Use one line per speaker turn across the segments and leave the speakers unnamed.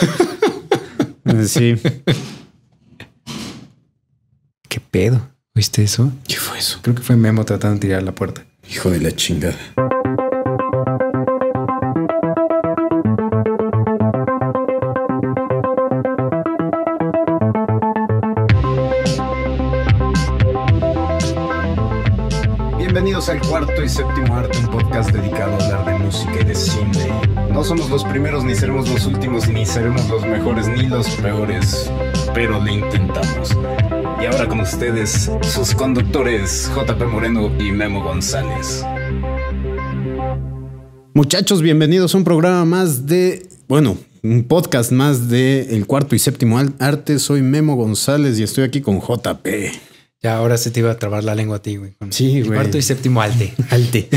sí. ¿Qué pedo? ¿Viste eso? ¿Qué fue eso? Creo que fue Memo tratando de tirar la puerta. Hijo de la chingada.
seremos los mejores ni los peores, pero lo intentamos. Y ahora con ustedes, sus conductores JP Moreno y Memo González. Muchachos, bienvenidos a un programa más de, bueno, un podcast más de El Cuarto y Séptimo Arte. Soy Memo González y estoy aquí con JP. Ya, ahora se te iba a trabar la lengua a ti, güey. sí, güey. Cuarto y séptimo alte. Alte.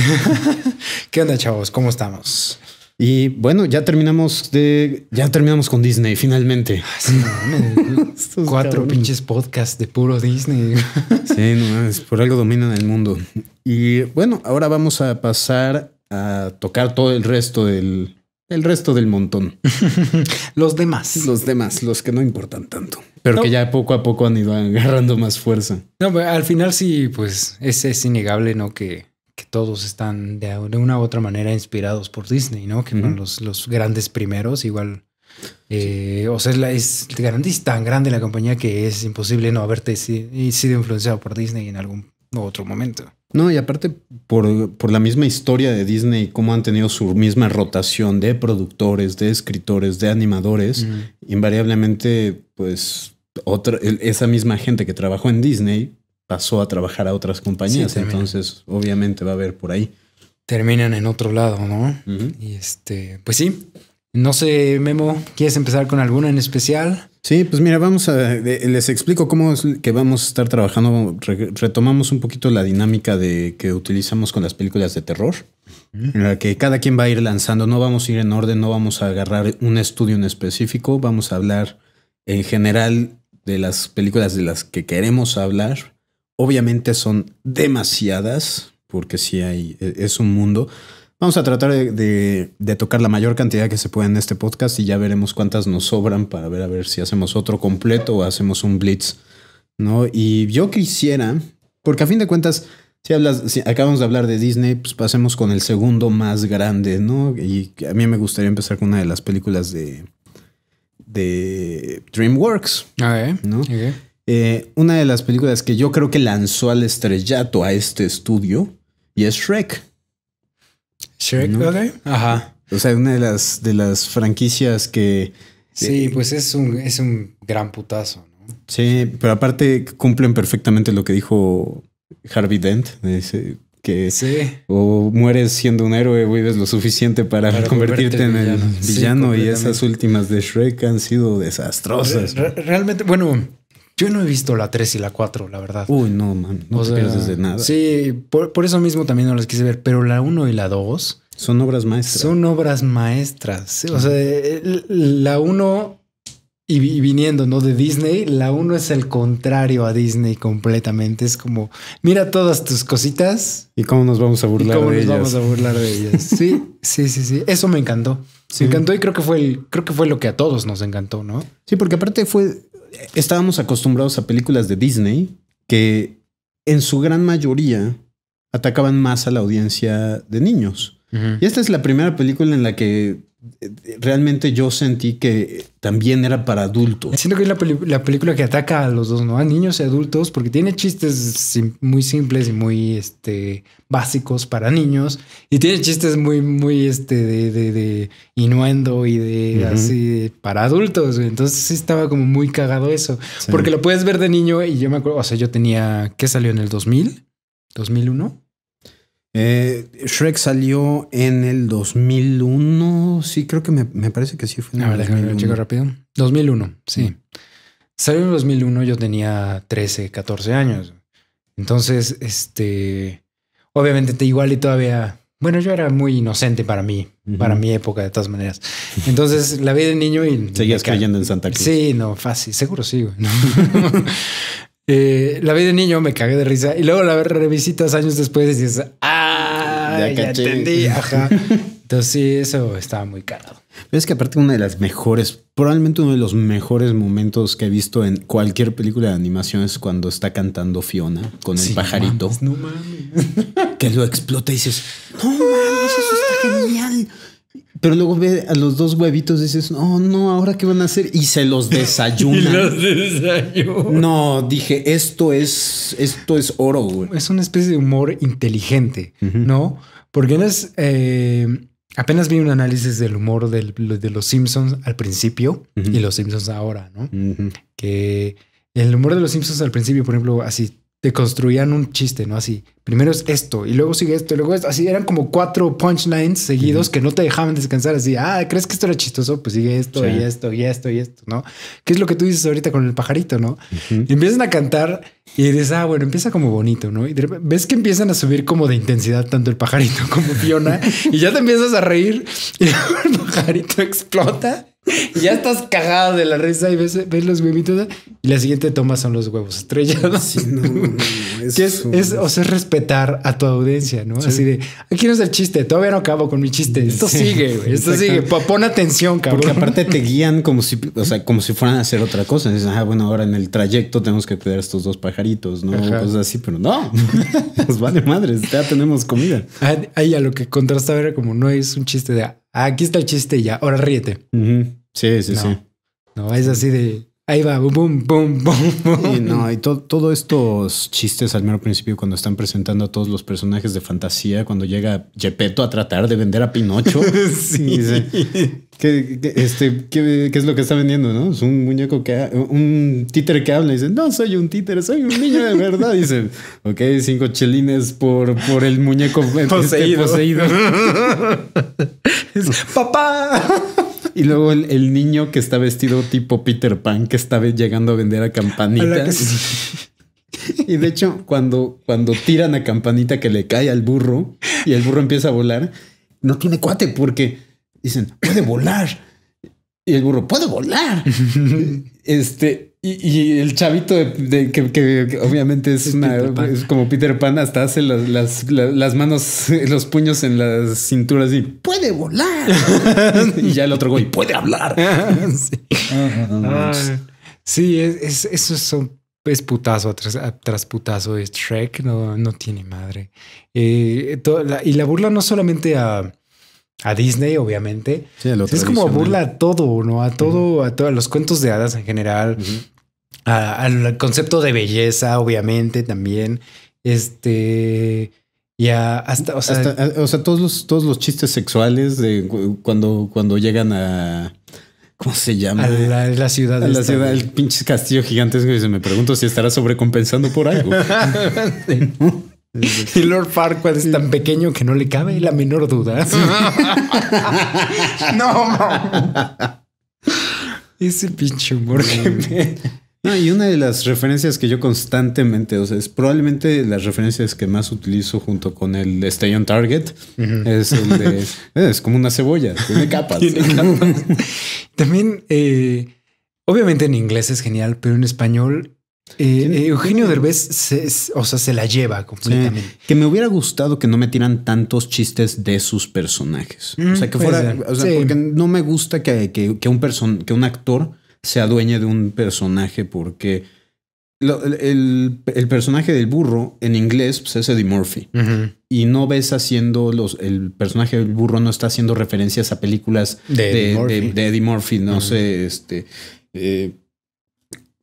¿Qué onda, chavos? ¿Cómo estamos? Y bueno, ya terminamos de. Ya terminamos con Disney, finalmente. Ah,
Cuatro pinches
podcasts de puro Disney. sí, por algo dominan el mundo. Y bueno, ahora vamos a pasar a tocar todo el resto del. El resto del montón. los demás. Los demás, los que no importan tanto. Pero que ya poco a poco han ido agarrando más fuerza. No,
al final sí, pues es, es innegable, ¿no? Que que todos están de, una u otra manera inspirados por Disney, ¿no? Que los, grandes primeros, igual. Eh, o sea, es, tan grande la compañía que es imposible no haberte sido influenciado por Disney en algún otro momento.
No, y aparte por, la misma historia de Disney, cómo han tenido su misma rotación de productores, de escritores, de animadores, invariablemente, pues, otra, esa misma gente que trabajó en Disney pasó a trabajar a otras compañías, entonces obviamente va a haber por ahí.
Terminan en otro lado, ¿no? Y este, pues sí.
No sé, Memo, ¿quieres empezar con alguna en especial? Sí, pues mira, vamos a. Les explico cómo es que vamos a estar trabajando. retomamos un poquito la dinámica de que utilizamos con las películas de terror, en la que cada quien va a ir lanzando. No vamos a ir en orden, no vamos a agarrar un estudio en específico. Vamos a hablar en general de las películas de las que queremos hablar Obviamente son demasiadas, porque sí hay, e, es un mundo. Vamos a tratar de, tocar la mayor cantidad que se pueda en este podcast y ya veremos cuántas nos sobran para ver a ver si hacemos otro completo o hacemos un blitz, ¿no? Y yo quisiera, porque a fin de cuentas, si hablas, si acabamos de hablar de Disney, pues pasemos con el segundo más grande, ¿no? Y a mí me gustaría empezar con una de las películas de, de DreamWorks, ¿no? Eh, una de las películas que yo creo que lanzó al estrellato a este estudio y es Shrek. Shrek, ¿verdad? Ajá. O sea, una de las, de las franquicias que. Sí, eh,
pues es un, es un
gran putazo. ¿no? Sí, pero aparte cumplen perfectamente lo que dijo Harvey Dent. que o mueres siendo un héroe o vives lo suficiente para, convertirte, en el villano, y esas últimas de Shrek han sido desastrosas.
realmente, bueno,
yo no he visto la
3 y la 4, la verdad. Uy, no, man, no te de nada. Sí, por, eso mismo también no las quise ver, pero la 1 y la 2... Son obras maestras. Son obras maestras. O sea, eh, la 1 y, viniendo, ¿no? De Disney, la 1 es el contrario a Disney completamente. Es como, mira todas tus cositas. Y cómo nos vamos a burlar de y cómo nos vamos a burlar de ellas. Sí, sí, sí, sí. Eso me encantó. Me encantó y creo que fue el, creo
que fue lo que a todos nos encantó, ¿no? Sí, porque aparte fue estábamos acostumbrados a películas de Disney que en su gran mayoría atacaban más a la audiencia de niños. Y esta es la primera película en la que realmente yo sentí que también era para adultos. Siento que es la, película que ataca a los dos, ¿no? A niños
y adultos, porque tiene chistes muy simples y muy este, básicos para niños. Y tiene chistes muy, muy este, de, de, inuendo y de así para adultos. Entonces sí estaba como muy cagado eso. Porque lo puedes ver de niño y yo me acuerdo, o sea, yo tenía, ¿qué salió en el 2000? ¿2001? Eh,
Shrek salió en el 2001. Sí, creo que me, parece que sí fue en el 2001. chico rápido.
2001, sí. Mm. Salió en el 2001, yo tenía 13, 14 años. Entonces, este. Obviamente, te igual y todavía. Bueno, yo era muy inocente para mí, para mi época, de todas maneras. Entonces la vi de niño y. Seguías cayendo en Santa Cruz. Sí, no, fácil, seguro sí. Eh, la vi de niño, me cagué de risa. Y luego la revisitas años después y dices,
¡ah! Ya, entendí. Ajá.
Entonces, sí, eso estaba muy caro. ves que aparte una de las mejores, probablemente uno de los mejores momentos que he visto en cualquier película de animación es cuando está cantando Fiona con el pajarito. Que lo explota y dices, no mames, eso está genial. Pero luego ve a los dos huevitos y dices, no, oh, no, ahora qué van a hacer. Y se los desayuna. los No, dije, esto es, esto es oro, güey.
Es una especie de humor inteligente, ¿no? Porque eh, apenas vi un análisis del humor de los Simpsons al principio y los Simpsons ahora, ¿no? Que el humor de los Simpsons al principio, por ejemplo, así te construían un chiste, ¿no? Así, primero es esto y luego sigue esto y luego esto. Así eran como cuatro punchlines seguidos que no te dejaban descansar. Así, ah, ¿crees que esto era chistoso? Pues sigue esto y esto y esto y esto, ¿no? ¿Qué es lo que tú dices ahorita con el pajarito, no? Empiezan a cantar y dices, ah, bueno, empieza como bonito, ¿no? Y ves que empiezan a subir como de intensidad tanto el pajarito como Fiona y ya te empiezas a reír y el pajarito explota ya estás cagado de la risa y ves, ves los huevitos. Y la siguiente toma son los huevos estrellados. es, es, o sea, respetar a tu audiencia, ¿no? Así de, aquí no es el chiste, todavía no acabo con mi chiste. Esto sigue, Esto sigue. Pon atención, cabrón. Porque aparte
te guían como si, o sea, como si fueran a hacer otra cosa. Dices, ah, bueno, ahora en el trayecto tenemos que cuidar estos dos pajaritos, ¿no? Cosas así, pero no. Nos de madres, ya tenemos comida. Ah,
ahí a lo que contrasta era como, no es un chiste de aquí está el chiste ya, ahora ríete.
Sí, sí, sí.
No, es así de, Ahí va, boom, boom, boom, Y no,
y todos estos chistes al mero principio cuando están presentando a todos los personajes de fantasía, cuando llega Gepetto a tratar de vender a Pinocho. sí. Y ¿qué, este, qué, es lo que está vendiendo, no? Es un muñeco que... un títer que habla y dice, no soy un títer soy un niño de verdad. dice, ok, cinco chelines por, por el muñeco este, poseído. ¡Papá! Y luego el, niño que está vestido tipo Peter Pan, que está llegando a vender a campanitas. y de hecho, cuando, cuando tiran a campanita que le cae al burro y el burro empieza a volar, no tiene cuate porque dicen, puede volar. Y el burro, puede volar. este, y, el chavito de, que, obviamente es, una es como Peter Pan, hasta hace las, manos, los puños en las cinturas y puede volar. y ya el otro güey puede hablar.
sí, es, eso es putazo tras, tras, putazo es Shrek, no, no tiene madre. Eh, y la burla no solamente a, Disney, obviamente. es como burla a todo, ¿no? A todo, a todos los cuentos de hadas en general al concepto de belleza, obviamente, también. Este. Ya, hasta, o sea,
todos los, todos los chistes sexuales cuando, cuando llegan a. ¿Cómo se llama? la, ciudad. A la ciudad, el pinche castillo gigantesco. Y se me pregunto si estará sobrecompensando por algo.
Y Lord Farquaad es tan pequeño que no le
cabe la menor duda. no. ese pinche humor que me... No, y una de las referencias que yo constantemente, o sea, es probablemente las referencias que más utilizo junto con el Stay on Target, es es como una cebolla, tiene capas.
También, eh, obviamente en inglés es genial, pero en español eh, eh, Eugenio Derbez se, o sea, se la lleva completamente.
Que me hubiera gustado que no me tiran tantos chistes de sus personajes. o sea, que mm, fuera. O sea, porque no me gusta que un que un actor se adueña de un personaje porque el, personaje del burro en inglés pues, es Eddie Murphy. Y no ves haciendo los. El personaje del burro no está haciendo referencias a películas de, Eddie, Murphy. No sé, este. Eh,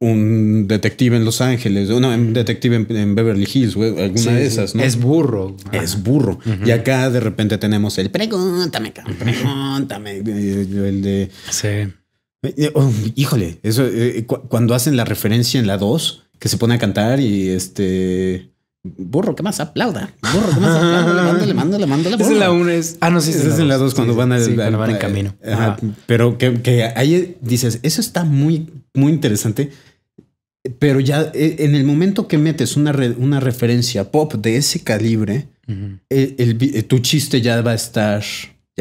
un detective en Los Ángeles, no, un detective en, Beverly Hills, alguna de esas, ¿no? Es burro. Es burro. Y acá de repente tenemos el pregúntame, pregúntame, eh, el de... Sí. Eh, oh, híjole, eso eh, eh, cuando hacen la referencia en la 2, que se pone a cantar y este burro que más aplauda, burro que más aplauda, mándale, mándale, mándale. Es en la 1 es. Ah, no, sí, es, es en la 2 cuando, van, al, sí, en camino. Pero que, ahí dices, eso está muy, muy interesante. Pero ya en el momento que metes una, una referencia pop de ese calibre, el, tu chiste ya va a estar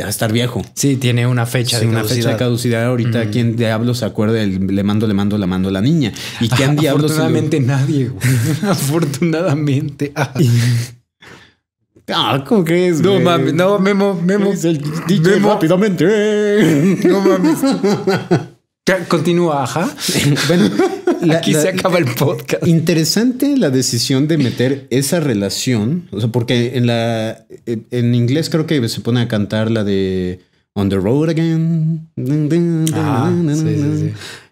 a estar viejo. Sí, tiene una fecha de una caducidad. fecha caducidad. Ahorita, quien mm. ¿quién hablo se acuerda le mando, le mando, le mando a la niña? ¿Y quién diablos? Afortunadamente
nadie, afortunadamente. Ah. ¿cómo crees? No mames, no, Memo, Memo. rápidamente. No mames. Continúa, ajá. Aquí se
acaba el podcast. Interesante la decisión de meter esa relación, o sea, porque en la en inglés creo que se pone a cantar la de On the Road Again,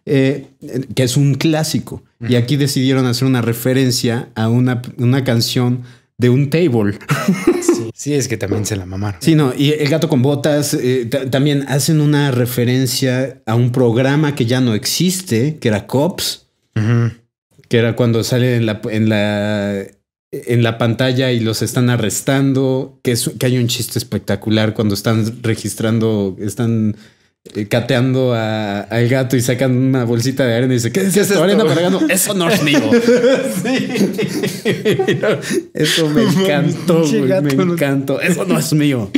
que es un clásico. Y aquí decidieron hacer una referencia a una, una canción de un table. Sí, es que también se la mamaron. Sí, no, y El gato con botas eh, también hacen una referencia a un programa que ya no existe, que era Cops, que era cuando salen en la, en la, pantalla y los están arrestando, que, es, que hay un chiste espectacular cuando están registrando, están eh, cateando a, al gato y sacan una bolsita de arena y dicen, ¿qué es, Eso no es mío. Eso me encantó, Me encantó. Eso no es mío.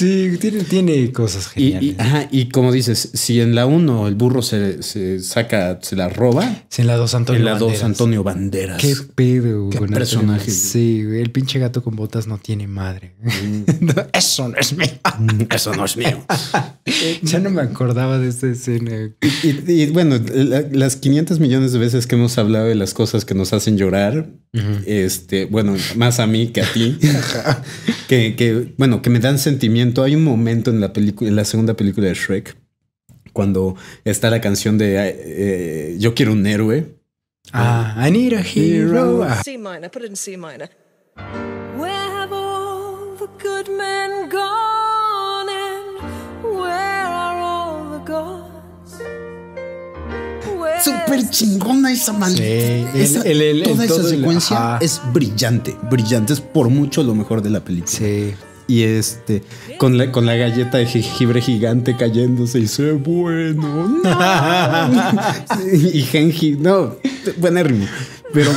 Sí, tiene, cosas geniales. Y, como dices, si en la 1 el burro se, saca, se la roba. Si en la 2 Antonio Banderas. Antonio Banderas. Qué
pedo, Qué personaje. Sí, el pinche gato con botas no tiene madre. Mm. eso no es mío. Mm, eso no es mío.
ya no me acordaba de esta escena. Y, bueno, las 500 millones de veces que hemos hablado de las cosas que nos hacen llorar, este, bueno, más a mí que a ti, que, que, bueno, que me dan sentimientos hay un momento en la película, en la segunda película de Shrek, cuando está la canción de eh, eh, Yo quiero un héroe. Ah, I need a hero. C
ah.
Súper chingona esa manita Sí, esa, toda esa secuencia es brillante, brillante. Es por mucho lo mejor de la película. Sí y este con la, con la galleta de jengibre gigante cayéndose y se bueno. y Genji, no, buenérrimo. Pero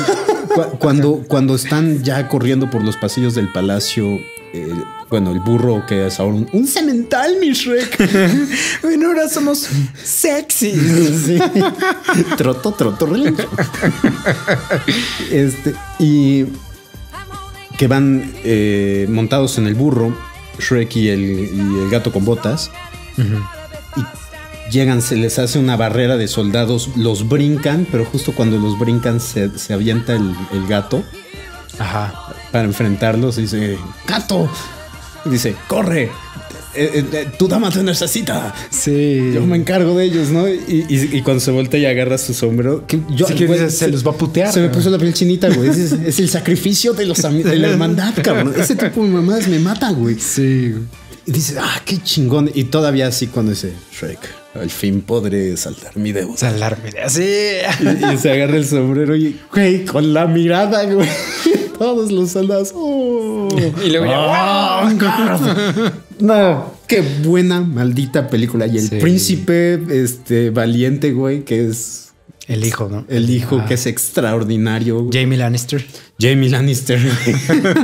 cuando, cuando están ya corriendo por los pasillos del palacio, eh, bueno, el burro que es ahora un, un cemental, mi bueno, ahora somos sexy. troto, troto, Este, y que van eh, montados en el burro, Shrek y el, gato con botas.
Y
llegan, se les hace una barrera de soldados, los brincan, pero justo cuando los brincan se, avienta el, gato. Ajá. Para enfrentarlos, dice: ¡Gato! dice: ¡Corre! Eh, eh, eh, tú dame cita. Sí. Yo me encargo de ellos, ¿no? Y, cuando se voltea y agarra su sombrero, que yo, se, los va a putear. Se me puso la piel chinita, güey. Es, el sacrificio de, los, de la hermandad, cabrón. Ese tipo de mamadas me mata, güey. Sí. Y dice ah, qué chingón. Y todavía así cuando dice Shrek. Al fin podré saltar mi deuda. Saltar mi sí. Y, se agarra el sombrero y, güey, con la mirada, güey. Todos los soldados. Oh. Y luego ya, wow, ah, no, qué buena maldita película. Y el príncipe este, valiente, güey, que es el hijo, ¿no? El hijo que es extraordinario. Jamie Lannister. Jamie Lannister.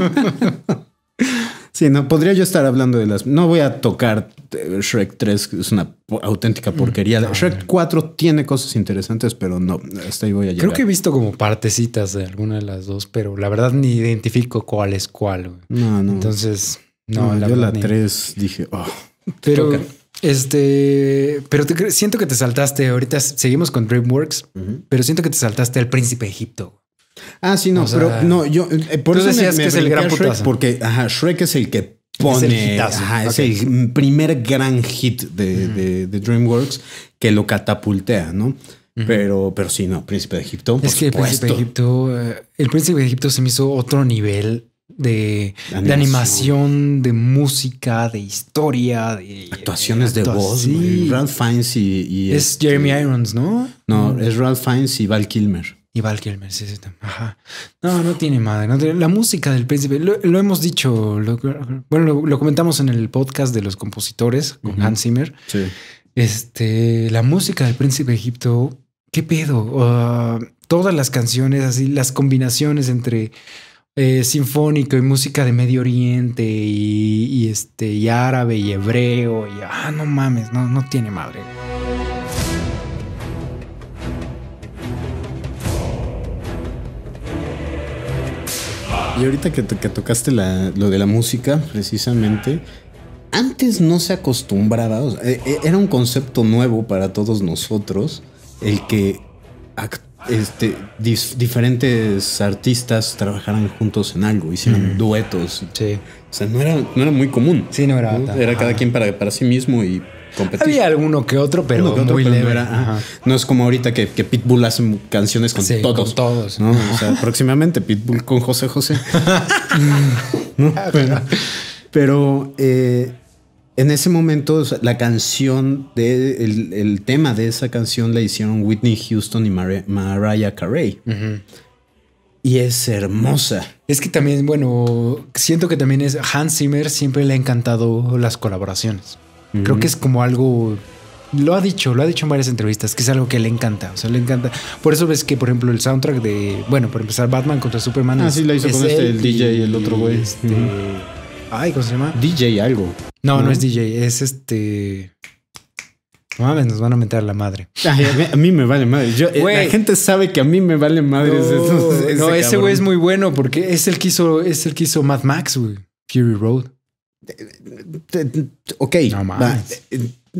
sí, no, podría yo estar hablando de las... No voy a tocar eh, Shrek 3, que es una auténtica mm, porquería. Shrek 4 tiene cosas interesantes, pero no, Estoy voy a llegar. Creo que he visto
como partecitas de alguna de las dos, pero la verdad ni identifico cuál es cuál.
No, no. Entonces... No, la yo la 3 dije, oh,
pero este, pero siento que te saltaste. Ahorita seguimos con DreamWorks, pero siento que te saltaste al Príncipe
de Egipto. Ah, sí, no, pero no, yo eh, por eso decías que es el gran putazo. porque ajá, Shrek es el que pone es el, ajá, primer gran hit de, de, DreamWorks que lo catapultea, ¿no? Pero, pero sí, no, Príncipe de Egipto. Es que el Príncipe de
Egipto, eh, el Príncipe de Egipto se me hizo otro nivel de animación. de, animación. de música, de historia, de eh,
actuaciones de, voz. Ralph Fiennes y, es este Jeremy Irons, ¿no? No, es Ralph Fiennes y Val Kilmer. Y Val
Kilmer, sí, sí. Ajá.
No, no tiene madre. la música del príncipe, lo, hemos dicho,
bueno, lo, comentamos en el podcast de los compositores con Hans Zimmer. Sí. Este, la música del príncipe de Egipto, qué pedo. Ah, todas las canciones, así, las combinaciones entre eh, sinfónico y música de Medio Oriente y, este, y árabe y hebreo. Y ah, no mames, no, tiene madre.
Y ahorita que, tocaste la, lo de la música, precisamente, antes no se acostumbraba, e-, e-, era un concepto nuevo para todos nosotros, el que este, diferentes artistas trabajaran juntos en algo, Hicieron duetos. Sí. O sea, no era, muy común. Sí, no era. Era cada quien para, para sí mismo y competir. Había alguno que otro, pero No, es como ahorita que, Pitbull hace canciones con todos. Con todos. o sea, próximamente Pitbull con José José. Ah, pero, eh, en ese momento la canción, de, el, tema de esa canción la hicieron Whitney Houston y Mariah Carey. Y es hermosa. Es que también, bueno,
siento que también es Hans Zimmer siempre le ha encantado las colaboraciones. Creo que es como algo lo ha dicho, lo ha dicho en varias entrevistas, que es algo que le encanta. O sea, le encanta. Por eso ves que, por ejemplo, el soundtrack de, bueno, por empezar, Batman contra Superman. Ah, sí, la hizo con este, el DJ y el otro güey. Este,
Ay, ¿cómo se llama? DJ algo. No, no, es DJ, es este. No mames, nos van a meter la madre. Ah, a, mí, me vale madre. Eh, la gente sabe que a mí me vale madre. No, ese, güey es
muy bueno porque es el que hizo, es el que Mad Max, güey.
Fury Road. Ok. No mames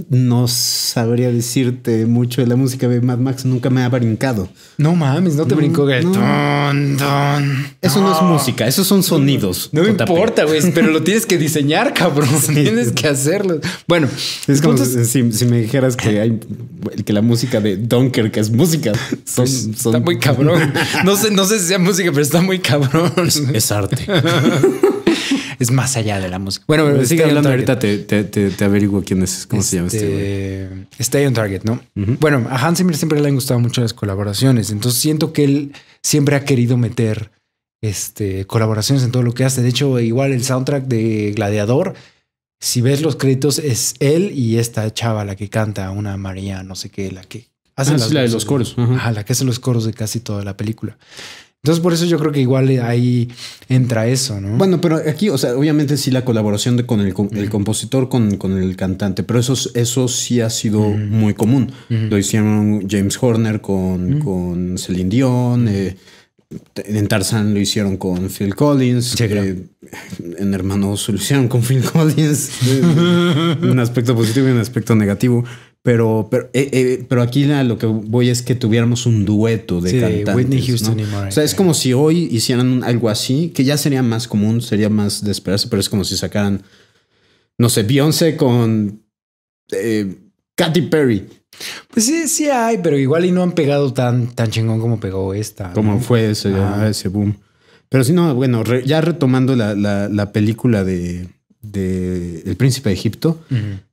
no sabría decirte mucho de la música de Mad Max, nunca me ha brincado. No mames, no te brincó Eso no. es música, esos son sonidos. No importa, güey, pero
lo tienes que diseñar,
cabrón. Tienes que hacerlo. Bueno, es como Si, me dijeras que hay que la música de Dunkirk que es música, son, está muy cabrón. No sé, si sea música, pero está muy cabrón. es arte. es
más allá de la música. Bueno, sigue hablando ahorita,
te, te, averiguo quién es, cómo se llama este güey. Este, Stay on Target, ¿no?
Bueno, a Hans Zimmer siempre le han gustado mucho las colaboraciones, entonces siento que él siempre ha querido meter este, colaboraciones en todo lo que hace. De hecho, igual el soundtrack de Gladiador, si ves los créditos, es él y esta chava, la que canta, una María, no sé qué, la que hace ah, la de los coros. la que hace los coros de casi toda la película. Entonces, por eso yo creo que igual ahí entra eso, ¿no?
Bueno, pero aquí, o sea, obviamente sí la colaboración con el, compositor, con, el cantante, pero eso, sí ha sido muy común. Lo hicieron James Horner con, Celine Dion, eh, en Tarzan lo hicieron con Phil Collins. Eh, en Hermanos lo hicieron con Phil Collins. Eh, un aspecto positivo y un aspecto negativo. Pero, pero, eh, eh, pero aquí lo que voy es que tuviéramos un dueto de cantantes. O sea, es como si hoy hicieran algo así, que ya sería más común, sería más de esperarse, pero es como si sacaran, no sé, Beyoncé con eh, Katy Perry. Pues sí, sí hay, pero igual y no han pegado tan, tan chingón como pegó esta. Como fue ese, boom. Pero si no, bueno, ya retomando la, la, película de, de, El Príncipe de Egipto,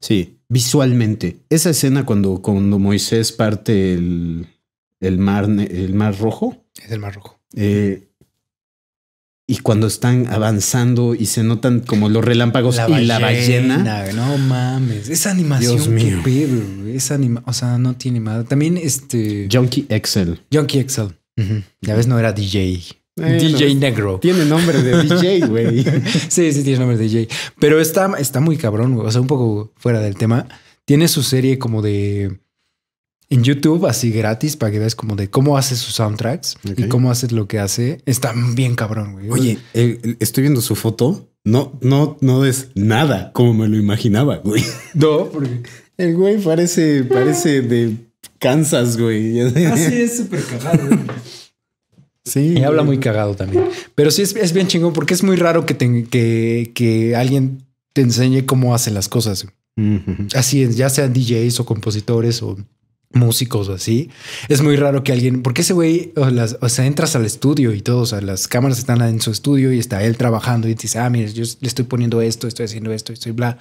sí visualmente. Esa escena cuando, cuando Moisés parte el, mar, el mar rojo. Es el mar rojo. Eh, y cuando están avanzando y se notan como los relámpagos y la ballena.
No mames, esa animación. Dios mío. Qué o sea, no tiene nada. También este. Junkie Excel. Junkie Excel. Ya ves, no era DJ. DJ pues, Negro. Tiene nombre de DJ, güey. sí, sí, tiene nombre de DJ. Pero está, está muy cabrón, O sea, un poco fuera del tema. Tiene su serie como de. En YouTube, así gratis, para que veas como de cómo hace sus soundtracks y cómo hace lo que hace. Está bien cabrón, güey. Oye,
estoy viendo su foto. No, no, no es nada como me lo imaginaba, güey. No, porque el güey parece, parece de Kansas, güey. Así
es súper cabrón, y habla muy cagado también. Pero sí es, es bien chingón porque es muy raro que, que, que alguien te enseñe cómo hace las cosas. Así es, ya sean DJs o compositores o músicos o así. Es muy raro que alguien, porque ese güey, o, sea, entras al estudio y todo, o sea, las cámaras están en su estudio y está él trabajando y te dice, ah, mire, yo le estoy poniendo esto, estoy haciendo esto, estoy bla.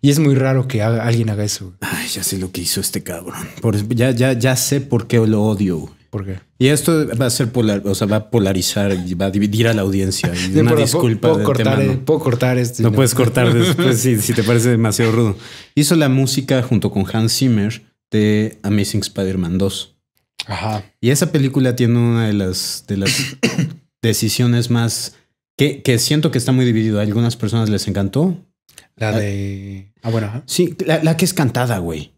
Y es muy raro que alguien haga eso. Ay, ya sé lo que hizo este cabrón.
Por, ya, ya, ya sé por qué lo odio. Y esto va a ser polar, o sea, va a polarizar y va a dividir a la audiencia. una disculpa. Puedo, cortar, ¿no? puedo cortar esto. No, puedes cortar después si, te parece demasiado rudo. Hizo la música junto con Hans Zimmer de Amazing Spider-Man 2. Ajá. Y esa película tiene una de las, de las decisiones más que, que siento que está muy dividido. A algunas personas les encantó. La ah. de. Ah, bueno. Sí, la, la que es cantada, güey.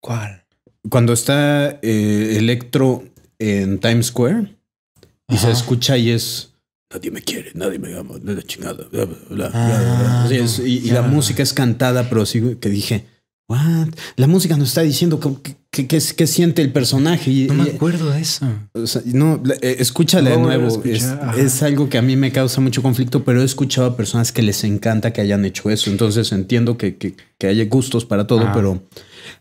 ¿Cuál? Cuando está eh, Electro en Times Square y se escucha y es nadie me quiere, nadie me ama, la chingada, y, la música es cantada, pero sí que dije, what? La música nos está diciendo que, siente el personaje. no me acuerdo de eso. O no, eh, escúchala de nuevo. Es, algo que a mí me causa mucho conflicto, pero he escuchado a personas que les encanta que hayan hecho eso. Entonces entiendo que, que, que haya gustos para todo, ah. pero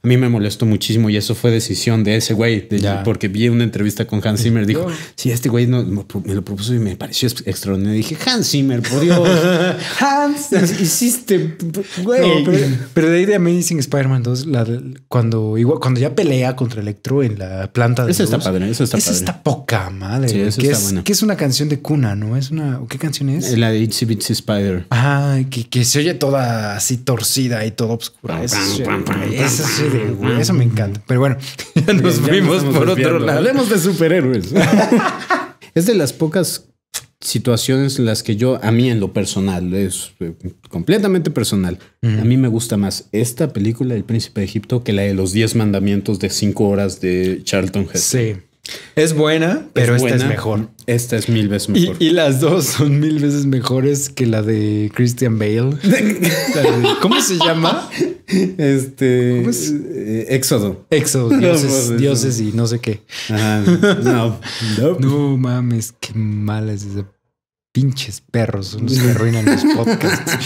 a mí me molestó muchísimo y eso fue decisión de ese güey, porque vi una entrevista con Hans Zimmer, dijo, si sí, este güey no, me lo propuso y me pareció extraordinario. Dije, Hans Zimmer, por Dios, Hans, hiciste, güey.
pero, de ahí de Amazing Spider-Man 2, la, cuando, igual, cuando ya pelea contra Electro en la planta de... Eso está padre, eso está esa Está poca madre, que, es, que es una canción de cuna, ¿no? Es una, ¿qué canción es? La
de Itsy Bitsy Spider. Ah,
que, que se oye toda así torcida y todo oscura. Esa sí eso me
encanta. Pero bueno,
ya nos fuimos por otro lado.
Hablemos de superhéroes. es de las pocas situaciones en las que yo, a mí en lo personal, es eh, completamente personal. A mí me gusta más esta película, El Príncipe de Egipto, que la de los 10 mandamientos de 5 horas de Charlton Heston. Sí.
Es buena, pero esta es mejor.
Esta es mil veces mejor.
Y, las dos son mil veces mejores que la de Christian Bale. ¿Cómo
se llama? Este. Eh, Éxodo. Éxodo, pues, dioses, y no sé qué. no,
no. mames, qué mal es Pinches perros, que arruinan los podcasts.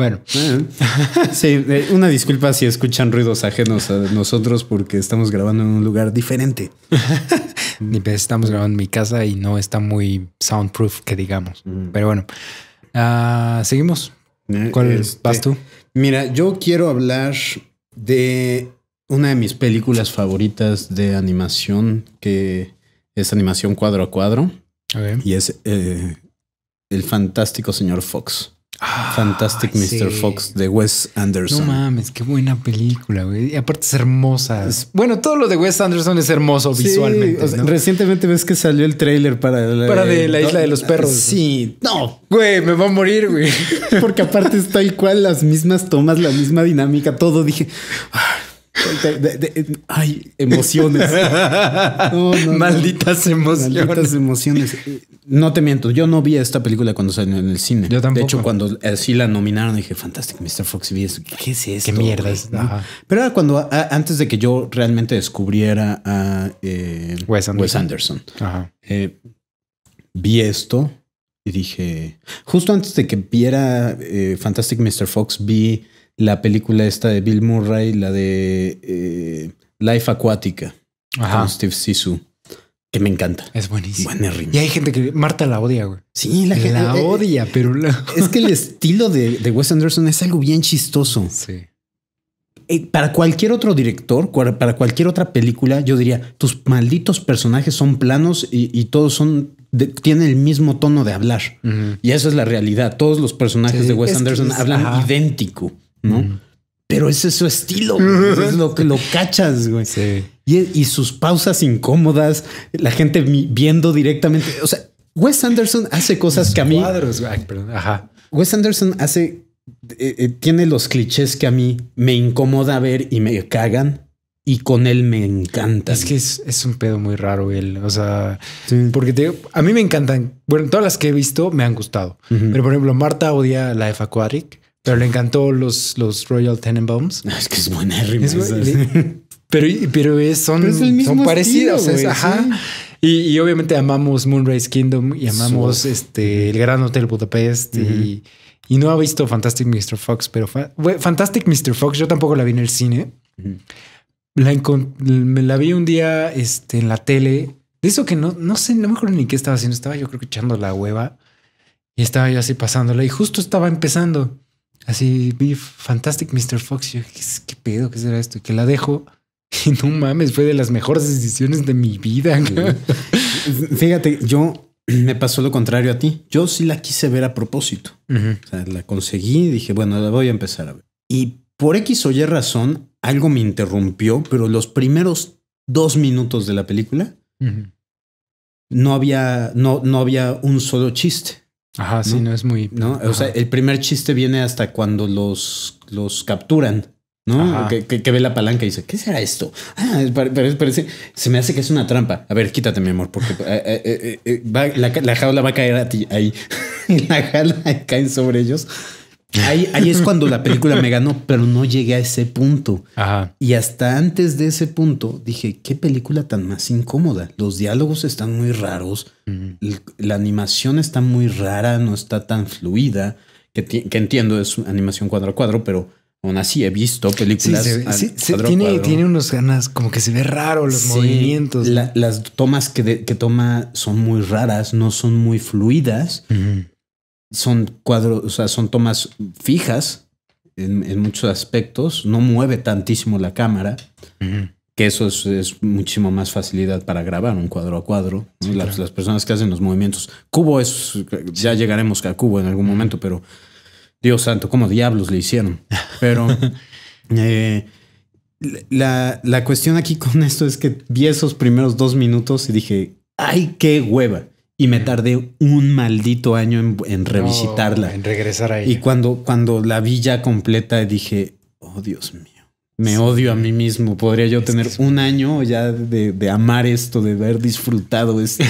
Bueno, sí, eh, una disculpa si escuchan ruidos ajenos a nosotros porque estamos grabando en un lugar diferente. Pues, estamos grabando en mi casa y no está muy soundproof que digamos. Mm. Pero bueno, ah, seguimos. Eh, ¿Cuál es? Este, vas tú? Mira, yo quiero hablar de una de mis películas favoritas de animación que es animación cuadro a cuadro. Y es eh, El fantástico señor Fox. Fantastic Mr. Fox de Wes Anderson. No
mames, qué buena película, güey. Y aparte es hermosa. bueno, todo lo de Wes Anderson es hermoso visualmente.
Recientemente ves que salió el trailer para la, para de la isla de los perros. Sí, no, güey, me va a morir, güey. Porque aparte está cual, las mismas tomas, la misma dinámica, todo. Dije, ay, emociones. malditas emociones. Malditas emociones. No te miento, yo no vi esta película cuando salió en el cine. Yo tampoco. De hecho, cuando así eh, la nominaron, dije, Fantastic Mr. Fox, ¿Qué es esto? ¿Qué mierda es? Pero era cuando, antes de que yo realmente descubriera a eh, Wes Anderson, eh, vi esto y dije, justo antes de que viera Fantastic Mr. Fox, vi la película esta de Bill Murray, la de eh, Life Acuática, con Steve Sisu, que me encanta. Es buenísimo. Y
hay gente que Marta la odia, güey. Sí, la, gente la eh, odia,
pero es que el estilo de, Wes Anderson es algo bien chistoso. Sí eh, para cualquier otro director, para cualquier otra película, yo diría, tus malditos personajes son planos y, todos son tienen el mismo tono de hablar. Y eso es la realidad. Todos los personajes de Wes Anderson hablan idéntico. ¿no? Pero ese es su estilo, es lo que lo cachas, güey. Y, sus pausas incómodas, la gente viendo directamente. O sea, Wes Anderson hace cosas que a mí. Wes Anderson hace. Eh, eh, tiene los clichés que a mí me incomoda ver y me cagan. Y con él me encanta. Es que es,
un pedo muy raro él. O sea, porque te, a mí me encantan. Bueno, todas las que he visto me han gustado. Pero por ejemplo, Marta odia la F Aquatic. Pero le encantó los, los Royal Tenenbaums. es que es buena rima. pero, pero son, son parecidos. ajá. Y, obviamente amamos Moonrise Kingdom y amamos este, el Gran Hotel Budapest y, no ha visto Fantastic Mr. Fox, pero Fantastic Mr. Fox yo tampoco la vi en el cine. la me la vi un día este, en la tele. De eso que no, no sé, no me acuerdo ni qué estaba haciendo. Estaba yo creo que echando la hueva y estaba yo así pasándola y justo estaba empezando. Así vi Fantastic Mr. Fox. Yo, ¿qué, ¿qué, pedo? ¿Qué será esto? Y que la dejo. Y no mames, fue de las mejores decisiones
de mi vida. Fíjate, yo me pasó lo contrario a ti. Yo sí la quise ver a propósito. o sea, la conseguí y dije, bueno, la voy a empezar a ver. Y por X o Y razón, algo me interrumpió, pero los primeros dos minutos de la película no, había, no, no había un solo chiste. Ajá, sí, no es muy. ¿no? O sea, el primer chiste viene hasta cuando los, los capturan. ¿no? Que, ve la palanca y dice, ¿qué será esto? Ah, parece, se me hace que es una trampa. A ver, quítate, mi amor, porque eh, eh, eh, la, jaula va a caer a ti, ahí. la jaula cae sobre ellos Ahí, es cuando la película me ganó, pero no llegué a ese punto. Y hasta antes de ese punto dije, qué película tan más incómoda. Los diálogos están muy raros, la animación está muy rara, no está tan fluida, que, entiendo es animación cuadro a cuadro, pero aún así he visto películas. Sí, tiene, tiene unos ganas, como que se ve raro los movimientos. las tomas que, toma son muy raras, no son muy fluidas son cuadros, o sea, son tomas fijas en, muchos aspectos, no mueve tantísimo la cámara, que eso es, muchísimo más facilidad para grabar un cuadro a cuadro. las, personas que hacen los movimientos. Cubo es, ya llegaremos a Cubo en algún momento, pero Dios santo, ¿cómo diablos le hicieron? Pero eh, la, la cuestión aquí con esto es que vi esos primeros dos minutos y dije, ay, qué hueva y me tardé un maldito año en, revisitarla. en regresar a ella. Y cuando, cuando la vi ya completa dije, oh Dios mío, me odio a mí mismo. Podría yo tener un año ya de, amar esto, de haber disfrutado esto.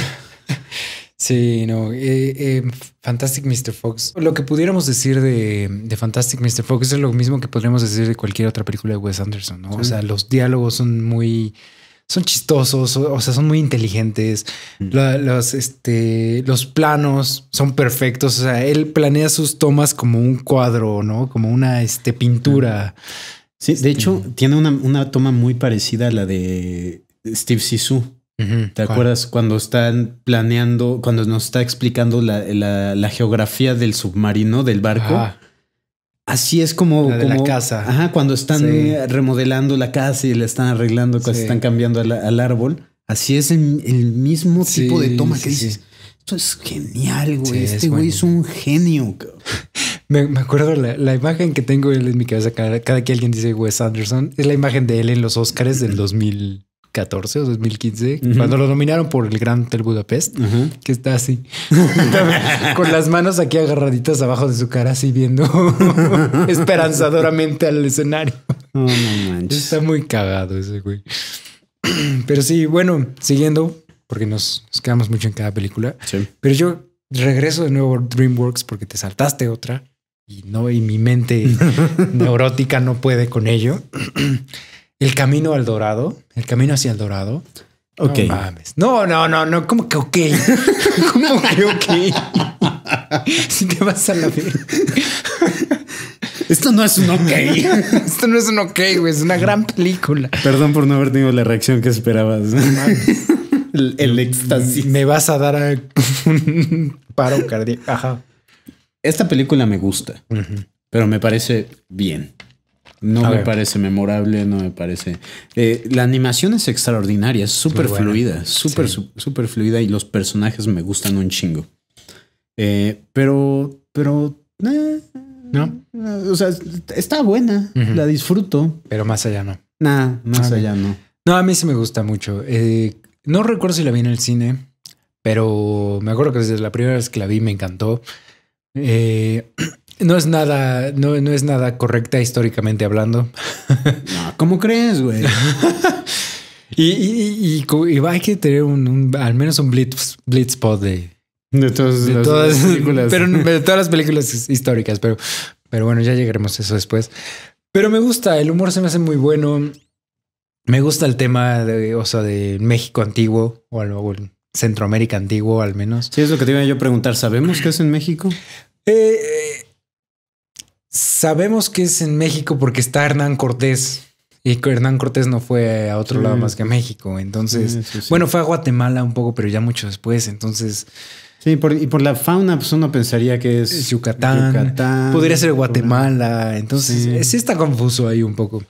sí, no. Eh, em,
Fantastic Mr. Fox. Lo que pudiéramos decir de, de, Fantastic Mr. Fox es lo mismo que podríamos decir de cualquier otra película de Wes Anderson, ¿no? O sea, los diálogos son muy son chistosos, o, sea, son muy inteligentes. Mm. los, este, los planos son perfectos. O sea, él planea sus tomas como un cuadro, ¿no? Como una este, pintura.
Sí, de este, hecho, tiene una, toma muy parecida a la de Steve Sisu. ¿Te acuerdas cuando están planeando, cuando nos está explicando la, geografía del submarino, del barco? Así es como. La casa. Ajá, cuando están remodelando la casa y la están arreglando, están cambiando al, árbol. Así es el, mismo tipo de toma que dices. Esto es genial, güey. este güey es un genio.
Me, acuerdo la, imagen que tengo en mi cabeza cada, cada que alguien dice Wes Anderson es la imagen de él en los Oscars del 2000. 2014 o 2015, cuando lo nominaron por el Gran Tel Budapest, que está así, con las manos aquí agarraditas abajo de su cara, así viendo esperanzadoramente al escenario. Está muy cagado ese güey. Pero sí, bueno, siguiendo, porque nos, quedamos mucho en cada película. Pero yo regreso de nuevo a DreamWorks porque te saltaste otra y no, y mi mente neurótica no puede con ello. El camino al dorado, el camino hacia el dorado. Ok. No No, no, no, como ¿Cómo que ok? ¿Cómo que ok? si te vas a la ver. Esto no es un ok. Esto no es un ok, güey. Es una gran película.
Perdón por no haber tenido la reacción que esperabas. El,
éxtasis. Me
vas a dar
un paro cardíaco.
Ajá. Esta película me gusta, pero me parece bien. No me parece memorable, no me parece. Eh, la animación es extraordinaria, es súper fluida, súper, súper fluida y los personajes me gustan un chingo. Eh, pero, pero. Eh, no. O sea, está buena, la disfruto.
Pero más allá no.
nada más allá no.
No, a mí sí me gusta mucho. no recuerdo si la vi en el cine, pero me acuerdo que desde la primera vez que la vi me encantó. Eh, No es nada, no, no es nada correcta históricamente hablando. No, ¿cómo crees, güey? y, y, y, que tener un, al menos un blitz, blitz spot de, de, todas las películas. Pero, de todas las películas históricas, pero, pero bueno, ya llegaremos a eso después. Pero me gusta, el humor se me hace muy bueno. Me gusta el tema de, o sea, de México antiguo o algo, Centroamérica antiguo al menos. Sí, es lo que te iba yo preguntar. ¿Sabemos qué es en México? Eh, eh Sabemos que es en México porque está Hernán Cortés. Y Hernán Cortés no fue a otro lado más que a México. Entonces, bueno, fue a Guatemala un poco, pero ya mucho después. Entonces. Sí, y por la fauna, pues uno pensaría que es Yucatán. podría ser Guatemala. Entonces, sí. está confuso ahí un poco.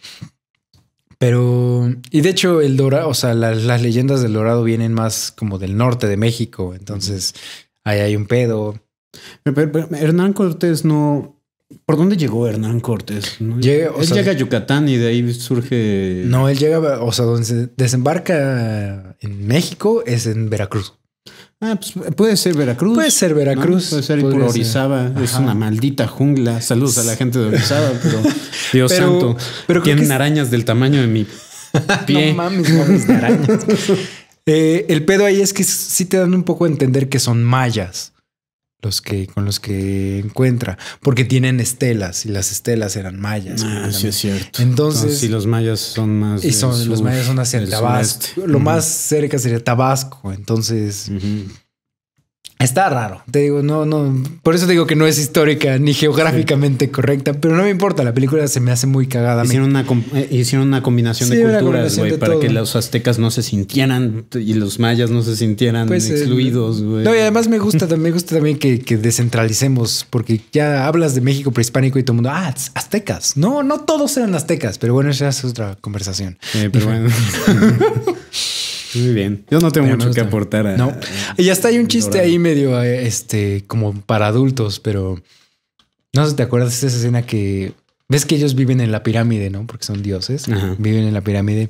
Pero. Y de hecho, el Dorado, o sea, las, leyendas del Dorado vienen más como del norte de México. Entonces, ahí hay un pedo.
Hernán Cortés no ¿Por dónde llegó Hernán Cortés? él llega a Yucatán y de ahí surge. No, él llega, o sea, donde se desembarca
en México es en Veracruz. Ah, pues puede ser Veracruz. Puede ser Veracruz. Puede ser Es una
maldita jungla. Saludos a la gente de Orizaba, pero Dios santo. tienen arañas del tamaño de mi pie. no mames, mames arañas.
Eh, el pedo ahí es que sí te dan un poco a entender que son mayas los que con los que encuentra, porque tienen estelas y las estelas eran mayas. Ah, es cierto. Entonces, si los
mayas son más y son los mayas son hacia el Tabasco, lo más
cerca sería Tabasco, entonces Está raro. Te digo, no, no. Por eso te digo que no es histórica
ni geográficamente
correcta, pero no me importa. La película se me hace muy cagada.
Hicieron, una, eh, hicieron una combinación de culturas, güey, para que los aztecas no se sintieran y los mayas no se sintieran pues, eh, excluidos, no, y además me gusta, me gusta también que, que,
descentralicemos, porque ya hablas de México prehispánico y todo el mundo, ah, aztecas. No, no todos eran aztecas, pero bueno, esa es otra conversación.
pero bueno. Muy
bien. Yo no tengo mucho que aportar. A, no. y hasta hay un chiste ahí medio, eh, este, como para adultos, pero no sé si te acuerdas de esa escena que ves que ellos viven en la pirámide, ¿no? Porque son dioses, viven en la pirámide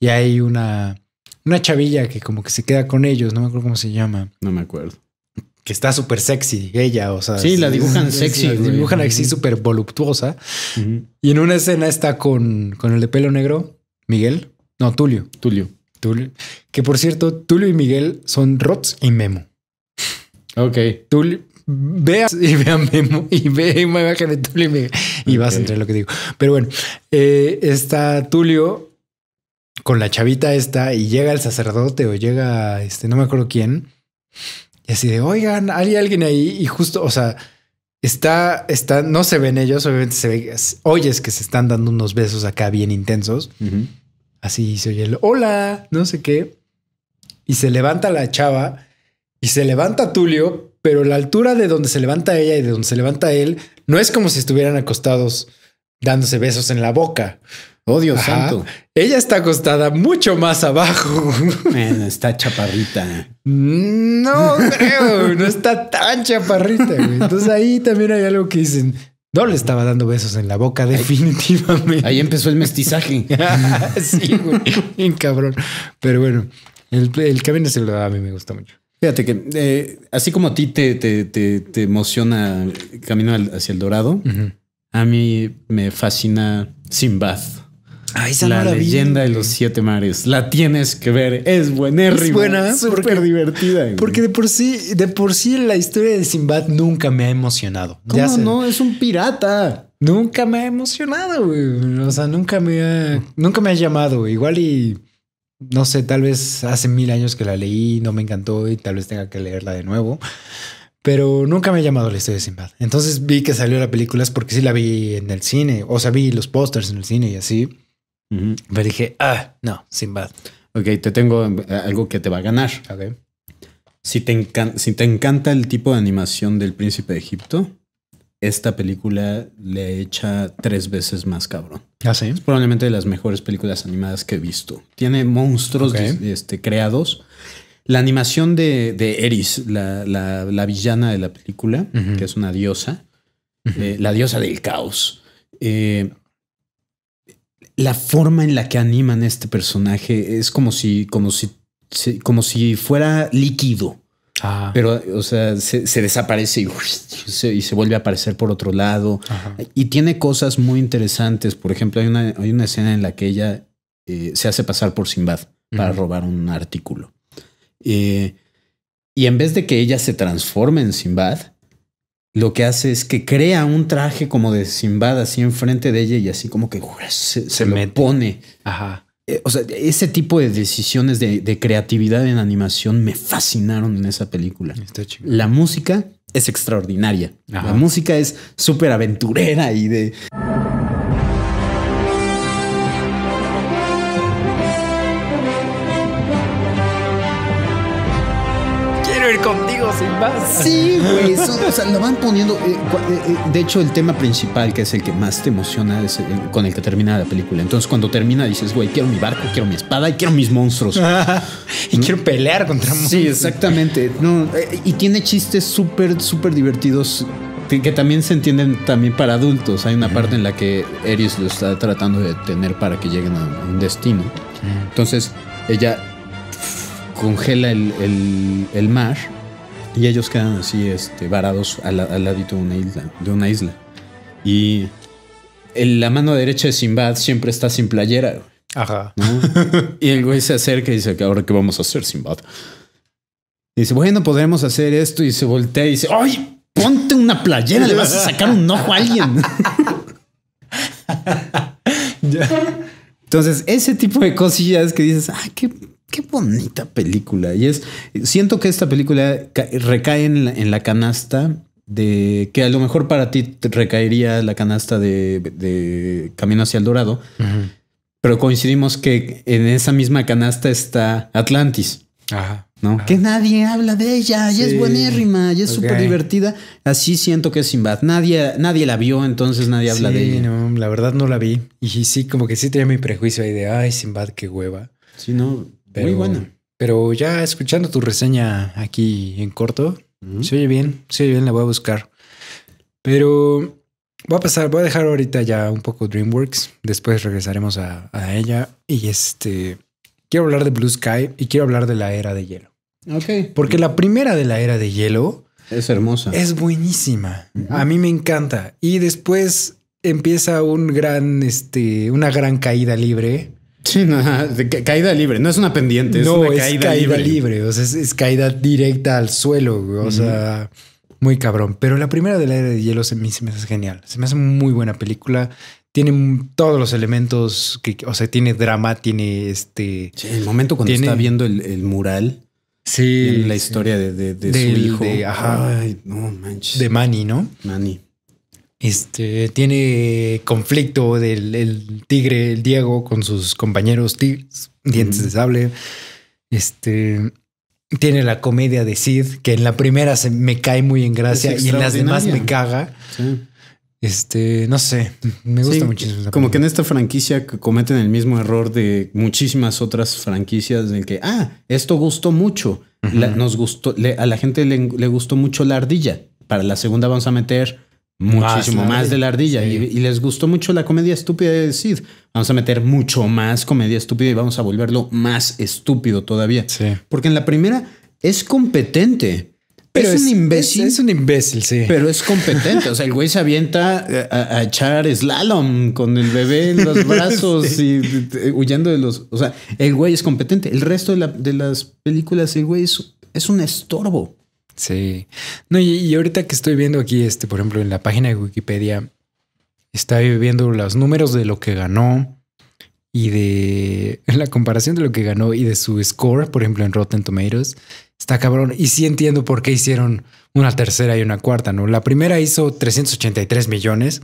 y hay una, una chavilla que como que se queda con ellos. No me acuerdo cómo se llama. No me acuerdo que está súper sexy ella, o sea. Sí, la dibujan sexy. La dibujan así súper voluptuosa. Y en una escena está con, con el de pelo negro, Miguel. No, Tulio. Tulio. Tulio. Que por cierto, Tulio y Miguel son Rots y Memo. Ok. Tulio. Veas y vean Memo y ve una imagen de Tulio y Miguel. Y vas a entender lo que digo. Pero bueno, eh, está Tulio con la chavita esta y llega el sacerdote o llega este, no me acuerdo quién. Y así de, oigan, hay alguien ahí. Y justo, o sea, está, está, no se ven ellos, obviamente se ve, oyes que se están dando unos besos acá bien intensos así se oye el hola, no sé qué. Y se levanta la chava y se levanta Tulio, pero la altura de donde se levanta ella y de donde se levanta él no es como si estuvieran acostados dándose besos en la boca. Oh, Dios santo. Ella está acostada mucho más abajo.
está chaparrita.
Mm, no creo,
no está tan chaparrita. Entonces
ahí también hay algo que dicen, no le estaba dando besos en la boca, definitivamente.
Ahí empezó el mestizaje. sí, güey. cabrón. Pero bueno, el, el camino se el da a mí me gusta mucho. Fíjate que eh, así como a ti te, te, emociona el camino hacia el dorado, a mí me fascina Simbad la leyenda de los siete mares. La tienes que ver. Es buena, Es buena. Súper
divertida. Porque de por sí, de por sí la historia de Sinbad nunca me ha emocionado. ¿Cómo no? Es un pirata. Nunca me ha emocionado, güey. O sea, nunca me ha, nunca me ha llamado. Igual y no sé, tal vez hace mil años que la leí, no me encantó y tal vez tenga que leerla de nuevo. Pero nunca me ha llamado la historia de Sinbad. Entonces vi que salió la película es porque sí la vi en el cine. O sea, vi los pósters en el
cine y así. Pero dije, ah, no, sin Sinbad. Ok, te tengo eh, algo que te va a ganar. Okay. Si, te si te encanta el tipo de animación del Príncipe de Egipto, esta película le echa tres veces más cabrón. Ah, es probablemente de las mejores películas animadas que he visto. Tiene monstruos este, creados. La animación de, Eris, la, villana de la película, que es una diosa, eh, la diosa del caos. Eh, la forma en la que animan este personaje es como si, como si, como si fuera líquido. Ah. Pero, o sea, se, desaparece y, se, vuelve a aparecer por otro lado. Y tiene cosas muy interesantes. Por ejemplo, hay una, hay una escena en la que ella eh, se hace pasar por Simbad para robar un artículo. Eh, y en vez de que ella se transforme en Simbad, lo que hace es que crea un traje como de Simbad así enfrente de ella y así como que se, me pone. Ajá. Eh, o sea, ese tipo de decisiones de, creatividad en animación me fascinaron en esa película. La música es extraordinaria. La música es súper aventurera y de...
Sí, güey. o
sea, lo van poniendo. Eh, eh, eh, de hecho, el tema principal, que es el que más te emociona, es con el que termina la película. Entonces, cuando termina, dices, güey, quiero mi barco, quiero mi espada y quiero mis monstruos. y quiero pelear contra monstruos. Sí, exactamente. No, y tiene chistes súper, súper divertidos que también se entienden también para adultos. Hay una parte en la que Eris lo está tratando de tener para que lleguen a un destino. Entonces ella congela el mar y ellos quedan así, este, varados al, al ladito de una isla. De una isla. Y la mano derecha de Sinbad siempre está sin playera. Ajá. y el güey se acerca y dice, ¿ahora qué vamos a hacer, Sinbad? Y dice, bueno, podremos hacer esto. Y se voltea y dice, ¡ay! Ponte una playera, le vas a sacar un ojo a alguien. Entonces, ese tipo de cosillas que dices, ¡ay, qué Qué bonita película. Y es, siento que esta película recae en la, canasta de que a lo mejor para ti recaería la canasta de, Camino hacia el Dorado, pero coincidimos que en esa misma canasta está Atlantis. Ajá. ¿no? Que nadie habla de ella y es buenérrima y es súper divertida. Así siento que es Sinbad. Nadie, nadie la vio, entonces nadie habla de ella. la verdad no la vi. Y
sí, como que sí tenía mi prejuicio ahí de ay, Sinbad, qué hueva. Sí, no. Pero, Muy buena. Pero ya escuchando tu reseña aquí en corto, se oye bien, se oye bien, la voy a buscar. Pero voy a pasar, voy a dejar ahorita ya un poco DreamWorks, después regresaremos a, a ella y este quiero hablar de Blue Sky y quiero hablar de la era de hielo. Ok. Porque la primera de la era de hielo es hermosa. Es buenísima. A mí me encanta. Y después empieza un gran, este, una gran caída
libre Sí, no, caída libre, no es una pendiente, no, es caída, libre.
o es, caída directa al suelo, o sea, muy cabrón. Pero la primera la era de hielo se me, hace genial, se me hace muy buena película, tiene todos los elementos, que, o sea, tiene drama, tiene este... el momento cuando está
viendo el, mural.
Sí. la historia de, su hijo. no De Manny, ¿no? Manny. Este, tiene conflicto del tigre, el Diego, con sus compañeros tigres, dientes de sable. Este, tiene la comedia de Sid, que en la primera se me cae muy en gracia y en las demás me caga. Este, no sé, me gusta muchísimo. Como
que en esta franquicia cometen el mismo error de muchísimas otras franquicias en que, ah, esto gustó mucho. nos gustó, a la gente le, gustó mucho la ardilla. Para la segunda vamos a meter Muchísimo más, de la ardilla. Y, les gustó mucho la comedia estúpida de Sid. Vamos a meter mucho más comedia estúpida y vamos a volverlo más estúpido todavía. Porque en la primera es competente. Pero es, un imbécil. Es, un imbécil, sí. Pero es competente. O sea, el güey se avienta a, echar slalom con el bebé en los brazos y huyendo de los. O sea, el güey es competente. El resto de, las películas, el güey es un estorbo. Sí. No, y, ahorita que estoy viendo
aquí, este, por ejemplo, en la página de Wikipedia, está viendo los números de lo que ganó y de la comparación de lo que ganó y de su score, por ejemplo, en Rotten Tomatoes. Está cabrón. Y sí entiendo por qué hicieron una tercera y una cuarta, ¿no? La primera hizo 383 millones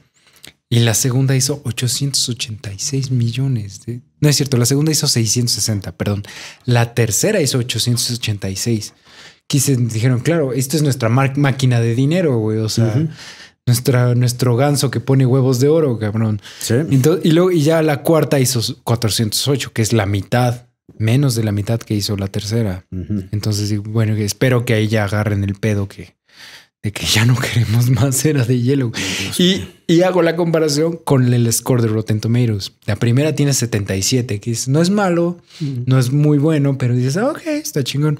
y la segunda hizo 886 millones. No es cierto, la segunda hizo 660, perdón. La tercera hizo 886 se dijeron, claro, esto es nuestra máquina de dinero, güey. O sea, nuestra, nuestro ganso que pone huevos de oro, cabrón. y luego, y ya la cuarta hizo 408, que es la mitad, menos de la mitad que hizo la tercera. Entonces, bueno, espero que ahí ya agarren el pedo que de que ya no queremos más era de hielo. Pues y, hago la comparación con el score de Rotten Tomatoes. La primera tiene 77, que es, no es malo, no es muy bueno, pero dices, ah, ok, está chingón.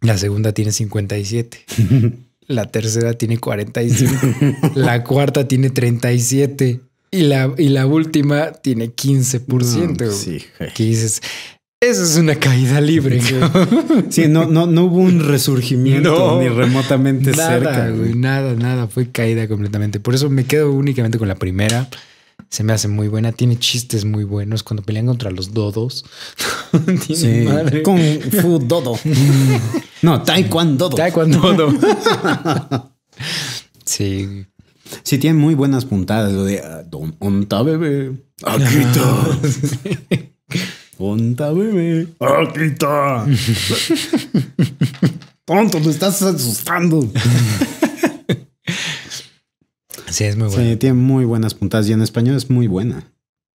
La segunda tiene 57. la tercera tiene 45. la cuarta tiene 37. Y la, y la última tiene 15%. sí, dices,
eso es una caída libre. Sí, no, no, no hubo un resurgimiento ni remotamente cerca.
Nada, nada, fue caída completamente. Por eso me quedo únicamente con la primera se me hace muy buena. Tiene chistes muy buenos cuando pelean contra los dodos. sí. Madre? Fu
Dodo. no, Taekwondo. Taekwondo. sí. Sí, tiene muy buenas puntadas. de ah, onta bebé. Aquí está. Onta bebé. Aquí está. Tonto, me estás asustando. Sí, es muy buena. Sí, tiene muy buenas puntadas y en español es muy buena.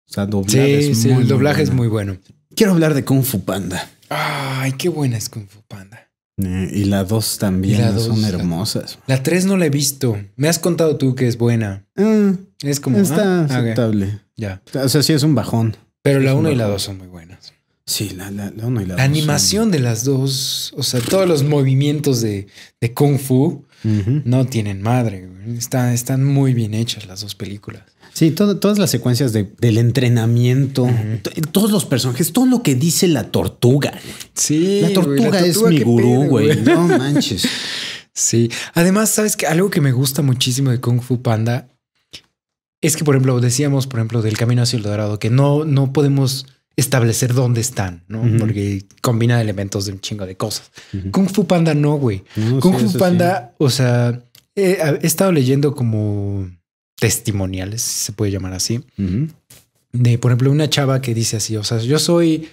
O sea, doblaje. sí, sí, el doblaje es muy bueno. Quiero hablar de Kung Fu Panda.
Ay, qué buena es Kung Fu Panda.
Eh, y la 2 también son hermosas.
La 3 no la he visto. Me has contado tú que es buena. Eh, es como. Está ah, aceptable. Ya. O sea, sí es un bajón. Pero la 1 y la 2 son muy buenas. Sí, la 1 la, y la 2. La animación de las dos, o sea, todos los movimientos de, de Kung Fu no tienen
madre están muy bien hechas las dos películas. Sí, todas las secuencias del entrenamiento, todos los personajes, todo lo que dice la tortuga. Sí, la tortuga, es mi gurú, güey. No manches. Sí. Además, sabes que algo
que me gusta muchísimo de Kung Fu Panda es que, por ejemplo, decíamos, por ejemplo, del camino hacia el dorado, que no, no podemos establecer dónde están, ¿no? Porque combina elementos de un chingo de cosas. Kung Fu Panda no, güey. Kung Fu Panda, o sea, eh, he estado leyendo como testimoniales, si se puede llamar así, de, por ejemplo, una chava que dice así, o sea, yo soy,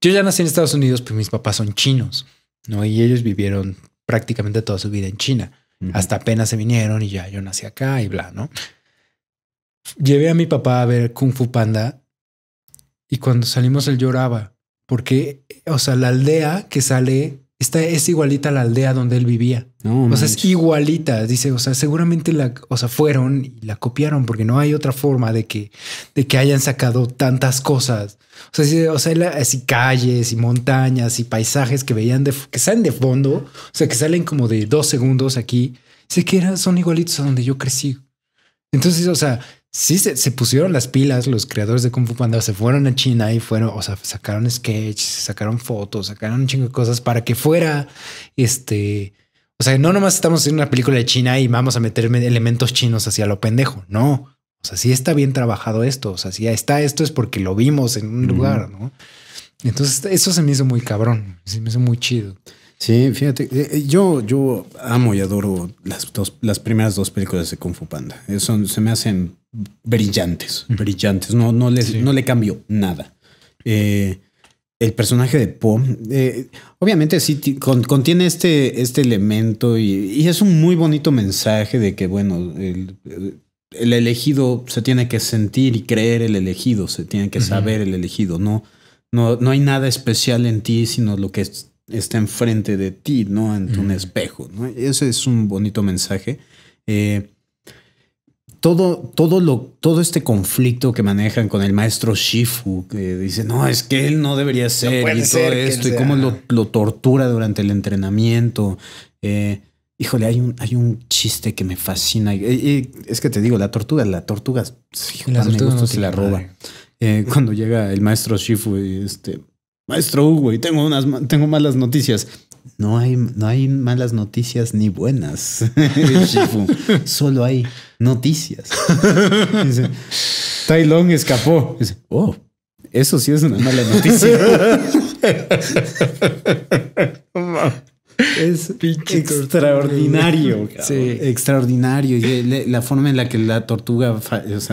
yo ya nací en Estados Unidos, pero mis papás son chinos, ¿no? Y ellos vivieron prácticamente toda su vida en China. Hasta apenas se vinieron y ya yo nací acá y bla, ¿no? Llevé a mi papá a ver Kung Fu Panda y cuando salimos él lloraba porque, o sea, la aldea que sale esta es igualita a la aldea donde él vivía. o sea, es igualita. Dice, o sea, seguramente la, o sea, fueron y la copiaron porque no hay otra forma de que, de que hayan sacado tantas cosas. O sea, sí, o sea, calles y montañas y paisajes que veían de, que salen de fondo, o sea, que salen como de dos segundos aquí. Sé que son igualitos a donde yo crecí. Entonces, o sea, sí se, pusieron las pilas los creadores de Kung Fu Panda, se fueron a China y fueron, o sea, sacaron sketches, sacaron fotos, sacaron un chingo de cosas para que fuera este. O sea, no nomás estamos haciendo una película de China y vamos a meter elementos chinos hacia lo pendejo. No. O sea, si está bien trabajado esto. O sea, si ya está esto es porque lo vimos en un lugar, ¿no? Entonces, eso se me hizo muy cabrón. Se me hizo muy chido.
Sí, fíjate, eh, eh, yo, yo amo y adoro las, dos, las primeras dos películas de Kung Fu Panda. Eso se me hacen brillantes, brillantes. No, no, les, no le cambió nada. Eh, el personaje de Poe, eh, obviamente sí contiene este, este elemento y, es un muy bonito mensaje de que, bueno, el, elegido se tiene que sentir y creer el elegido, se tiene que saber el elegido, no, no, no hay nada especial en ti, sino lo que está enfrente de ti, ¿no? En un espejo, Ese es un bonito mensaje. Eh, todo, todo, lo, todo este conflicto que manejan con el maestro Shifu, que dice, no, es que él no debería ser, y todo esto, y cómo lo, tortura durante el entrenamiento. Eh, híjole, hay un, hay un chiste que me fascina. es que te digo, la tortuga, la tortuga, la me gusta la roba. Eh, cuando llega el maestro Shifu, y este, maestro Hugo, y tengo, unas, tengo malas noticias no hay, no hay malas noticias ni buenas, Solo hay noticias. Dice, escapó. oh, eso sí es una mala noticia. es extraordinario. Sí, extraordinario. Y la, forma en la que la tortuga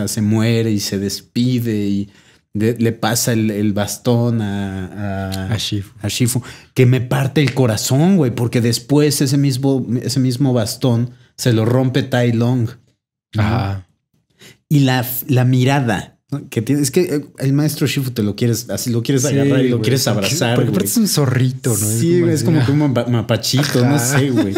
se muere y se despide y le pasa el, bastón a, Shifu. que me parte el corazón, güey, porque después ese mismo, ese mismo bastón se lo rompe Tai Long. Y la, la mirada que tiene, es que eh, el maestro Shifu te lo quieres, así lo quieres agarrar y lo quieres abrazar. Porque, parece un zorrito, ¿no? Sí, es como, que un mapachito, no sé, güey.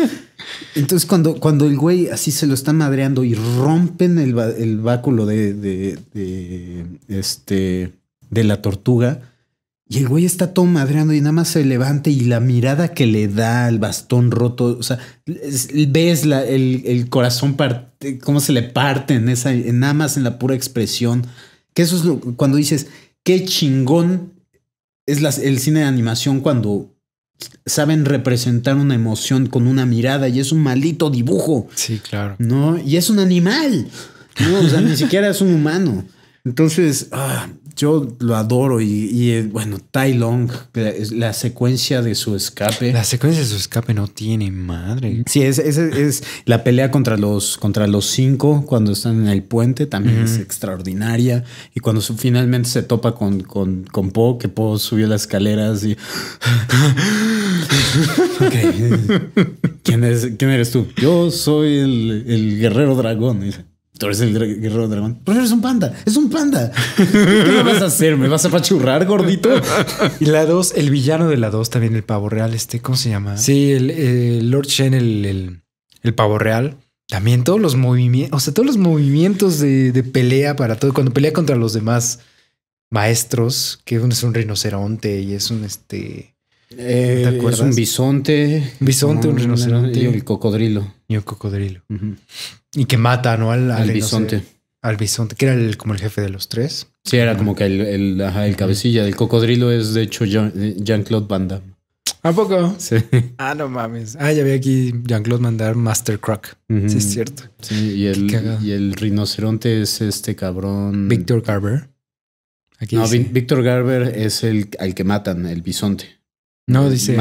Entonces, cuando, cuando el güey así se lo está madreando y rompen el, báculo de, de, este, de la tortuga, y el güey está todo madreando y nada más se levante y la mirada que le da al bastón roto, o sea, ves la, el, corazón, parte cómo se le parte en esa, nada más en la pura expresión que eso es lo, cuando dices, qué chingón es el cine de animación cuando saben representar una emoción con una mirada y es un maldito dibujo. Sí, claro. ¿No? Y es un animal. No, o sea, ni siquiera es un humano. Entonces, ah, yo lo adoro y, eh, bueno, Tai Long, la, secuencia de su escape. La secuencia de su escape no tiene madre. Sí, es, es, la pelea contra los, contra los cinco cuando están en el puente también es extraordinaria. Y cuando finalmente se topa con, con, Poe, que Po subió las escaleras y... Eh, ¿Quién, ¿Quién eres tú? Yo soy el, el guerrero dragón tú eres el guerrero dragón. Pero eres un panda, es un panda. ¿Qué me vas a hacer? ¿Me vas a pachurrar, gordito? Y la 2, el villano de la 2, también el pavo
real, este, ¿cómo se llama? Sí, el, Lord Shen, el, pavo real. También todos los movimientos, o sea, todos los movimientos de, de, pelea para todo. Cuando pelea contra los demás maestros, que es un rinoceronte y es un este
eh, es un bisonte. Bisonte, un rinoceronte. Y el
cocodrilo. Y un cocodrilo. Y que mata, Al, bisonte. al bisonte, que era el, como el jefe de los tres.
Sí, era como que el, el cabecilla. del cocodrilo es, de hecho, eh, Jean-Claude banda
¿A poco? Sí. Ah, no mames. Ah, ya vi aquí Jean-Claude mandar Master Croc. Sí, es cierto.
Sí, y el, rinoceronte es este cabrón. Victor Garber. no, Victor Garber es el al que matan, el bisonte. No, eh, dice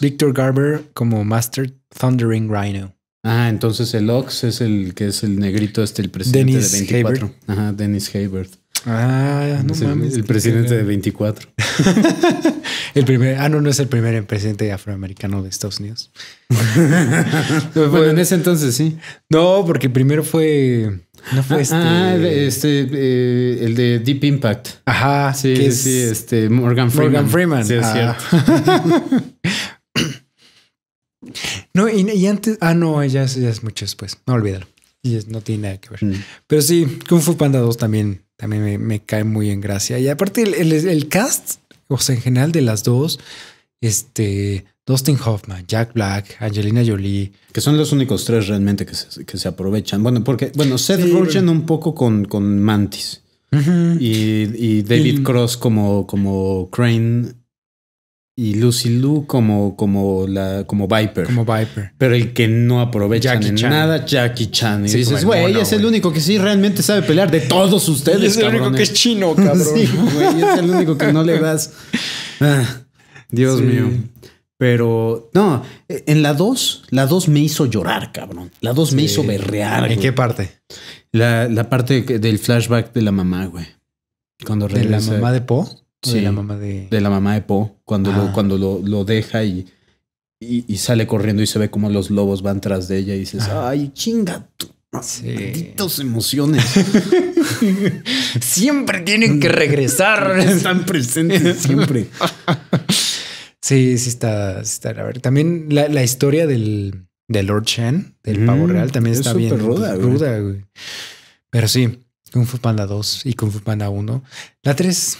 Victor Garber como Master Thundering Rhino.
Ah, entonces el Ox es el que es el negrito, este el presidente de 24. Ajá, Dennis Hayward.
Ah, no mames. El presidente de
24. el
primer, ah, no, no es el primer presidente afroamericano de Estados Unidos. bueno, en ese entonces sí. No, porque primero fue
no fue ah, este. Ah, este, este eh, el de Deep Impact. Ajá. Sí, sí, este Morgan Freeman. Morgan Freeman. Sí, es cierto.
no, y, antes. Ah, no, ya es, ya es mucho después. No olvídalo. no tiene nada que ver. Mm. Pero sí, Kung Fu Panda 2 también, también me, cae muy en gracia. Y aparte, el, el, cast, o sea, en general de las dos, este.
Dustin Hoffman, Jack Black, Angelina Jolie. Que son los únicos tres realmente que se, que se aprovechan. Bueno, porque, bueno, Seth Rogen un poco con, con Mantis. y, David Cross como, como Crane. Y Lucy Liu como, como, la, como Viper. Como Viper. Pero el que no aprovecha nada, Jackie Chan. Y dices, güey, es el único que sí realmente sabe pelear de todos ustedes, Es el único que es chino, cabrón. es el único que no le das. Ah, Dios mío. Pero no, e, en la 2, la 2 me hizo llorar, cabrón. La 2 me hizo berrear. ¿En qué parte? La, parte del flashback de la mamá, güey. Cuando ¿De la mamá de Po? Sí, de la mamá de. De la mamá de Po. Cuando, lo, ah. cuando lo, deja y, y, sale corriendo y se ve como los lobos van tras de ella y dices, ah. ay, chinga tú. emociones. siempre tienen que regresar. Están presentes siempre.
Sí, sí está, está. A ver, también la, historia del, del, Lord Shen, del pavo real, también está bien ruda, güey. Pero sí, Kung Fu Panda 2 y Kung Fu Panda 1. La 3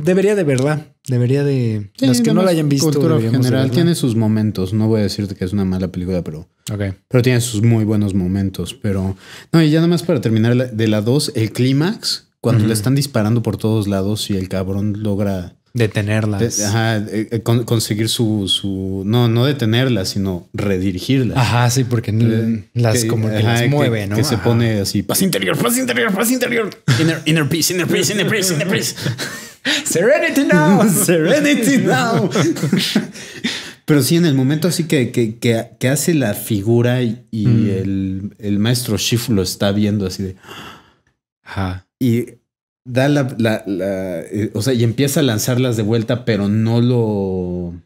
debería de verdad, Debería de. los que no la hayan visto. Cultura general tiene
sus momentos. No voy a decirte que es una mala película, pero. Okay. Pero tiene sus muy buenos momentos. Pero. No, y ya nada más para terminar de la 2, el clímax, cuando le están disparando por todos lados y el cabrón logra Detenerlas. ajá, eh, eh, conseguir su, su, No, no detenerlas, sino redirigirlas. Ajá, sí, porque eh, las como que mueve, ¿no? Que se pone así: paz interior, paz interior, paz interior. Inner, peace, inner peace, inner peace, inner peace. Serenity now, serenity now. Pero sí, en el momento así que, que, que, hace la figura y, mm. el, el, maestro Shifu lo está viendo así de. Ajá. Y da la, eh, o sea, y empieza a lanzarlas de vuelta, pero no lo,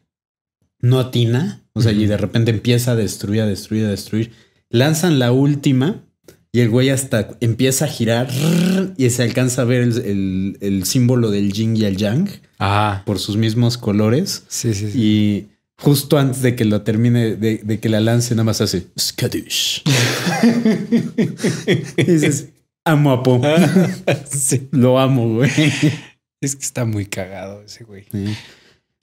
no atina, o sea, y de repente empieza a destruir, a destruir, a destruir. Lanzan la última y el güey hasta empieza a girar y se alcanza a ver el, símbolo del yin y el yang ah. por sus mismos colores. Sí, sí, Y justo antes de que lo termine, de, que la lance, nada más hace Y dices, Amo a Po. Lo amo, güey.
Es que está muy cagado ese güey.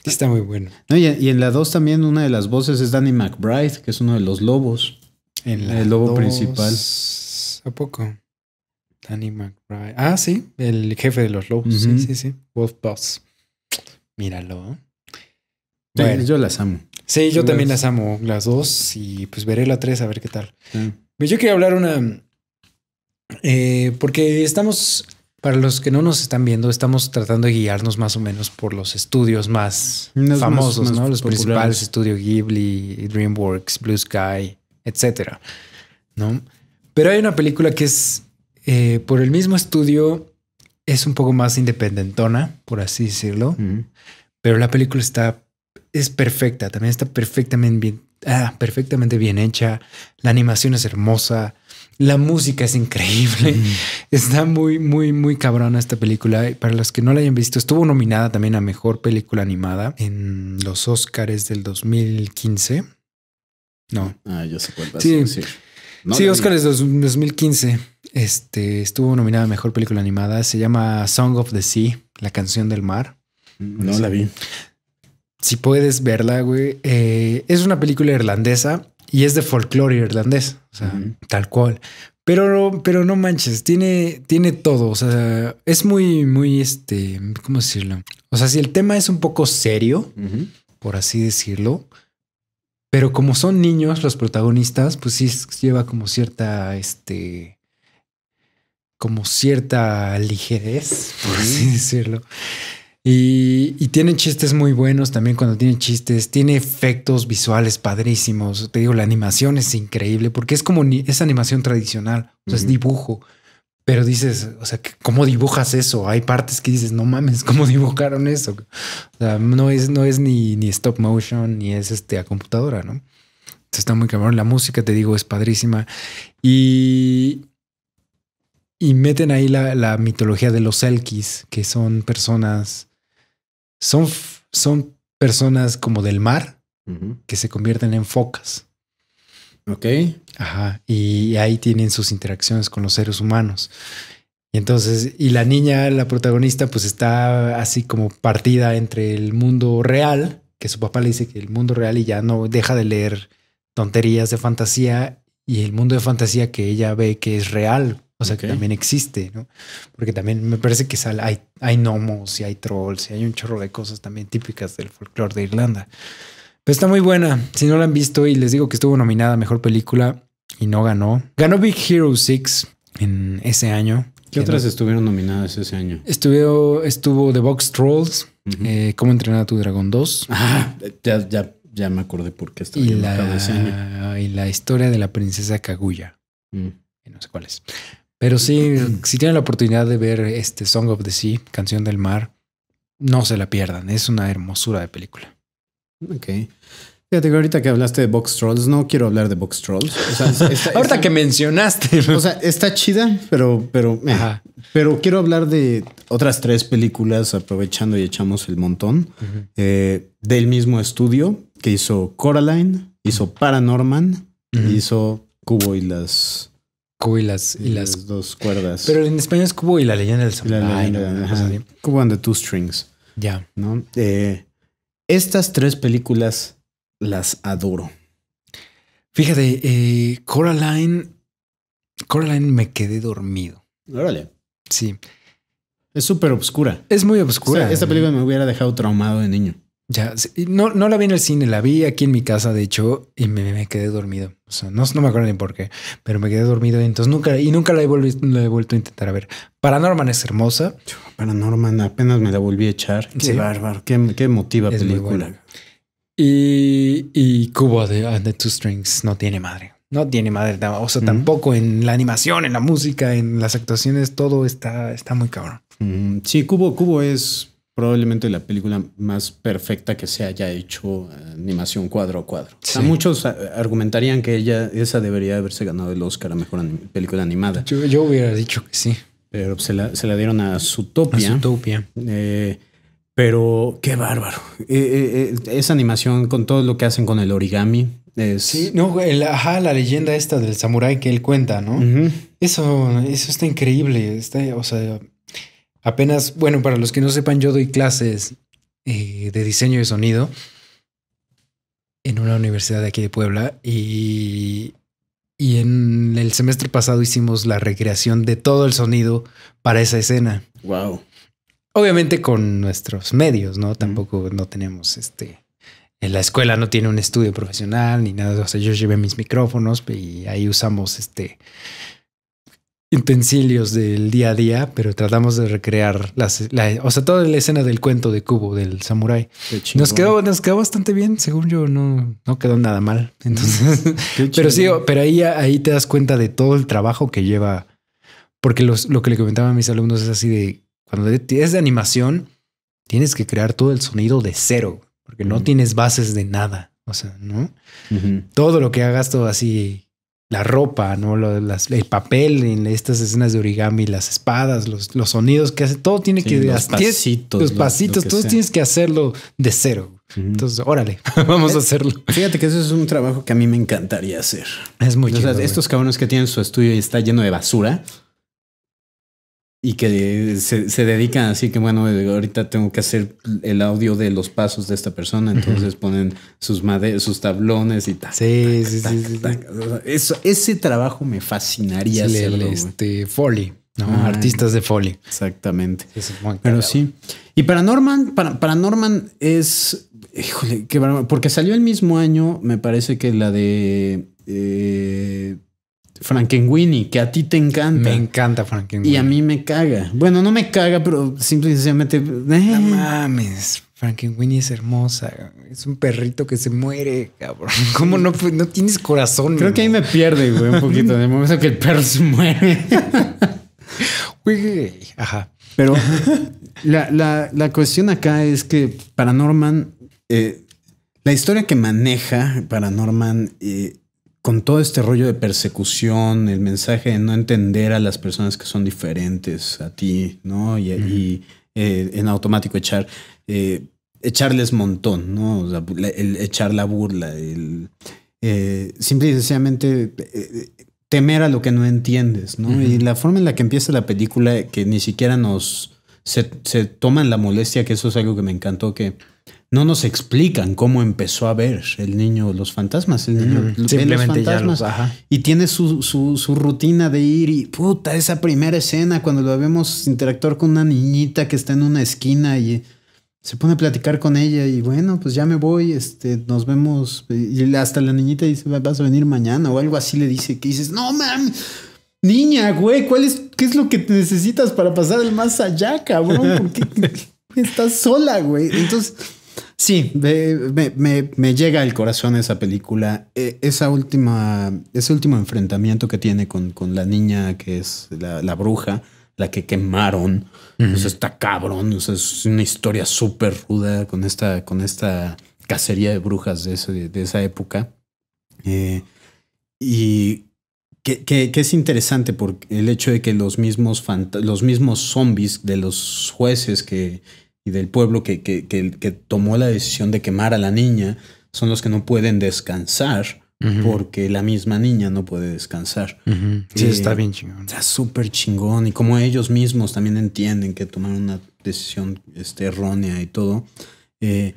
Está muy bueno. y, en la 2 también una de las voces es Danny McBride, que es uno de los lobos. el lobo principal.
¿A poco? Danny McBride.
Ah, sí, el jefe de los lobos.
Sí, sí, sí. Wolf Boss. Míralo. Bueno, yo las amo. Sí, yo también las amo, las dos. Y pues veré la 3 a ver qué tal. Pues yo quería hablar una eh, porque estamos, para los que no nos están viendo, estamos tratando de guiarnos más o menos por los estudios más famosos, ¿no? Los principales, estudio Ghibli, DreamWorks, Blue Sky, etcétera, Pero hay una película que es eh, por el mismo estudio, es un poco más independentona, por así decirlo, pero la película está, es perfecta, también está perfectamente bien ah, hecha, la animación es hermosa, la música es increíble. Está muy, muy, muy cabrona esta película. Para los que no la hayan visto, estuvo nominada también a Mejor Película Animada en los Oscars del 2015. No.
Ah, yo sé cuál sí. sí. No sí,
2015. Este, estuvo nominada a Mejor Película Animada. Se llama Song of the Sea, La Canción del Mar. No, la vi. Si puedes verla, güey. Eh, es una película irlandesa y es de folclore irlandés, o sea, tal cual. Pero, pero no manches, tiene, tiene todo. O sea, es muy, muy este, ¿cómo decirlo? O sea, si el tema es un poco serio, por así decirlo, pero como son niños los protagonistas, pues sí lleva como cierta, este, como cierta ligerez, por así decirlo. Y, tienen chistes muy buenos también cuando tienen chistes. Tiene efectos visuales padrísimos. Te digo, la animación es increíble porque es como ni, es animación tradicional, o sea, es dibujo. Pero dices, o sea, ¿cómo dibujas eso? Hay partes que dices, no mames, ¿cómo dibujaron eso? O sea, no es, no es ni, ni stop motion, ni es este a computadora, ¿no? está muy cabrón. La música, te digo, es padrísima. Y, y meten ahí la, la mitología de los Elkis, que son personas son, son personas como del mar que se convierten en focas. Ok. Ajá. Y ahí tienen sus interacciones con los seres humanos. Y entonces, y la niña, la protagonista, pues está así como partida entre el mundo real, que su papá le dice que el mundo real y ya no deja de leer tonterías de fantasía y el mundo de fantasía que ella ve que es real. O sea, que también existe, ¿no? Porque también me parece que sale, hay, hay gnomos y hay trolls y hay un chorro de cosas también típicas del folclore de Irlanda. Pero está muy buena. Si no la han visto y les digo que estuvo nominada a Mejor Película y no ganó. Ganó Big Hero 6 en ese año. ¿Qué otras
estuvieron nominadas ese año?
Estuvo, estuvo The Box Trolls, eh, Cómo entrenar a tu dragón 2. Ah,
ya, ya,
me acordé por qué estaba y la, Y la historia de la princesa Kaguya. Mm. No sé cuál es. Pero sí, si tienen la oportunidad de ver este Song of the Sea, Canción del Mar, no se la pierdan. Es una hermosura de película.
Ok. Te digo, ahorita que hablaste de Box Trolls, no quiero hablar de Box Trolls. ahorita que mencionaste. O sea, está chida, pero, pero, pero quiero hablar de otras tres películas, aprovechando y echamos el montón, eh, del mismo estudio que hizo Coraline, hizo Paranorman, hizo Cubo y las cubo y las, dos cuerdas. Pero en español es cubo y la leyenda del Cubo and the Two Strings. Ya. Eh, estas tres películas las adoro. Fíjate, eh, Coraline,
Coraline me quedé dormido. Órale. Sí. Es súper obscura. Es muy obscura. esta película me hubiera dejado traumado de niño. Ya, no, no la vi en el cine, la vi aquí en mi casa, de hecho, y me, quedé dormido. O sea, no, no, me acuerdo ni por qué, pero me quedé dormido y entonces nunca, y nunca la he, la he vuelto a intentar a ver. Paranorman es hermosa. Paranorman apenas me la volví a echar. Qué bárbaro, qué, qué emotiva película. Y, y ah, de Two Strings no tiene madre. No tiene madre. O sea, tampoco en la animación, en la música, en las actuaciones, todo está, está muy cabrón.
Mm, sí, Cubo, Cubo es probablemente la película más perfecta que se haya hecho eh, animación cuadro a cuadro. muchos eh, argumentarían que ella, esa debería haberse ganado el Oscar a mejor película animada. Yo, hubiera dicho que sí. Pero se la, dieron a Zootopia. A Zootopia. Eh, pero qué bárbaro. esa animación con todo lo que hacen con el origami. Es... Sí, no, ajá, la leyenda esta del samurái que él cuenta, ¿no?
eso, eso está increíble. Está, o sea, Apenas, bueno, para los que no sepan, yo doy clases eh, de diseño de sonido en una universidad de aquí de Puebla y, y en el semestre pasado hicimos la recreación de todo el sonido para esa escena. Wow. Obviamente con nuestros medios, ¿no? Tampoco no tenemos este. En la escuela no tiene un estudio profesional ni nada. O sea, yo llevé mis micrófonos y ahí usamos este utensilios del día a día, pero tratamos de recrear las, la, o sea, toda la escena del cuento de Cubo, del samurái. Nos quedó, nos quedó bastante bien, según yo, no, quedó nada mal. Entonces, pero sí, pero ahí, ahí te das cuenta de todo el trabajo que lleva, porque lo que le comentaba a mis alumnos es así de, cuando es de animación, tienes que crear todo el sonido de cero, porque no tienes bases de nada. O sea, ¿no? Todo lo que hagas, todo así la ropa, ¿no? Las, el papel en estas escenas de origami, las espadas, los, sonidos que hace, todo tiene que... Los pasitos. Los pasitos, todos tienes
que hacerlo de cero. Entonces, órale, vamos a hacerlo. Fíjate que eso es un trabajo que a mí me encantaría hacer. Es muy Estos cabrones que tienen su estudio y está lleno de basura y que eh, se, dedican así que bueno, eh, ahorita tengo que hacer el audio de los pasos de esta persona, entonces ponen sus sus tablones y tal. Sí, sí, sí, Eso, ese trabajo me fascinaría hacerlo, este Foley, ¿no? Ah, Artistas de Foley. Exactamente. Pero sí. Y para Norman, para, para Norman es híjole, que porque salió el mismo año, me parece que la de eh, Frankenweenie, que a ti te encanta. Me encanta Frankenweenie. Y a mí me caga. Bueno, no me caga, pero simple y sencillamente. Eh. No mames. Frankenweenie es hermosa. Es un perrito que se muere,
cabrón. ¿Cómo no, no tienes corazón? Creo que ahí me pierde, güey, un poquito. de momento que el perro se muere. Güey, ajá.
Pero la, cuestión acá es que para Norman... Eh, la historia que maneja para Norman. Eh, con todo este rollo de persecución, el mensaje de no entender a las personas que son diferentes a ti, ¿no? Y, eh, en automático echar, eh, echarles montón, ¿no? el echar la burla, el, eh, simple y sencillamente temer a lo que no entiendes, ¿no? Y la forma en la que empieza la película, que ni siquiera nos... Se, se toman la molestia, que eso es algo que me encantó, que no nos explican cómo empezó a ver el niño los fantasmas. El niño simplemente Ya los, Y tiene su, rutina de ir y puta, esa primera escena cuando lo vemos interactuar con una niñita que está en una esquina y se pone a platicar con ella y bueno, pues ya me voy, este, nos vemos. Y hasta la niñita dice, vas a venir mañana o algo así le dice, que dices, no mami, niña, güey, ¿cuál es, ¿qué es lo que necesitas para pasar el más allá, cabrón? estás sola, güey? Entonces Sí, me, llega al corazón esa película. E, esa última, ese último enfrentamiento que tiene con, la niña que es la, bruja, la que quemaron. está cabrón. es una historia súper ruda con esta, con esta cacería de brujas de, de esa época. Eh, y que, es interesante por el hecho de que los mismos, los mismos zombies de los jueces que, y del pueblo que, que, tomó la decisión de quemar a la niña son los que no pueden descansar porque la misma niña no puede descansar. Sí, eh, está bien chingón. Está súper chingón. Y como ellos mismos también entienden que tomaron una decisión este, errónea y todo. Eh,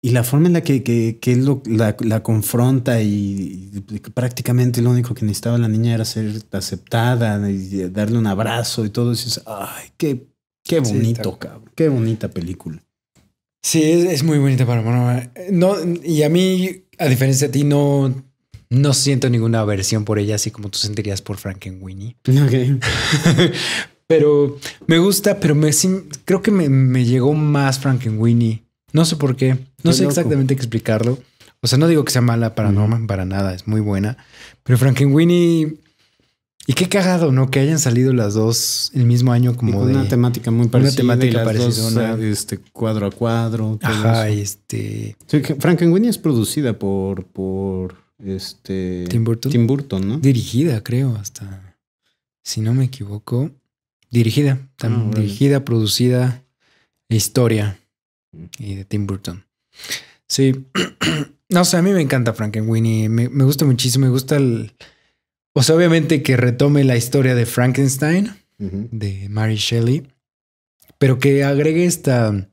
y la forma en la que, él la, confronta y, prácticamente lo único que necesitaba la niña era ser aceptada y darle un abrazo y todo. Y dices, ay, qué Qué bonito, Qué bonita película. Sí, es, muy bonita para Norman. No, y a mí,
a diferencia de ti, no, no siento ninguna aversión por ella, así como tú sentirías por Frankenweenie. Ok. pero me gusta, pero me, creo que me, llegó más Winnie No sé por qué. No sé exactamente qué explicarlo. O sea, no digo que sea mala para Norman, para nada, es muy buena. Pero Frankenweenie y qué cagado, ¿no? Que hayan salido las dos el mismo año como de... Una temática muy parecida. Una temática parecida.
Eh, este, cuadro a cuadro. Ajá, este... Sí, Frankenweenie es producida por... por este... Tim Burton. Tim Burton, ¿no? Dirigida, creo, hasta...
Si no me equivoco. Dirigida. también ah, dirigida, producida. Historia. Y de Tim Burton. Sí. no sé, a mí me encanta Frankenweenie. Me, me gusta muchísimo. Me gusta el... O sea, obviamente que retome la historia de Frankenstein, de Mary Shelley, pero que agregue esta,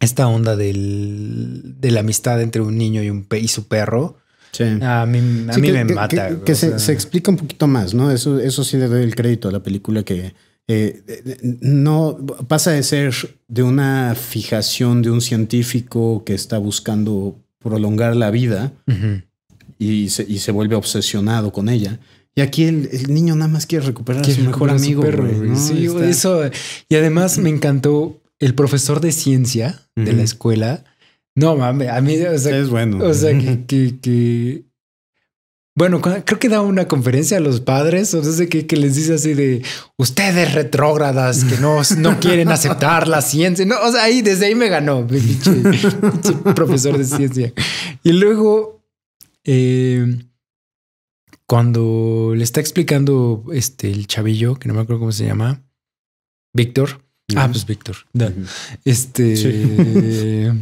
esta onda del, de la amistad entre un niño y, un, y su perro. A mí, a me mata. Que, se, se,
explica un poquito más, ¿no? Eso, eso sí le doy el crédito a la película que eh, no pasa de ser de una fijación de un científico que está buscando prolongar la vida y se, y se vuelve obsesionado con ella. Y aquí el, niño nada
más quiere recuperar a su mejor amigo. eso. Y además me encantó el profesor de ciencia de la escuela. No mames, a mí. O sea, es bueno. O sea, que, Bueno, creo que da una conferencia a los padres, o sea, que, que les dice así de ustedes retrógradas que no, no quieren aceptar la ciencia. No, o sea, ahí desde ahí me ganó, profesor de ciencia. Y luego eh, cuando le está explicando este, el chavillo, que no me acuerdo cómo se llama, Víctor. Ah, pues Víctor. Este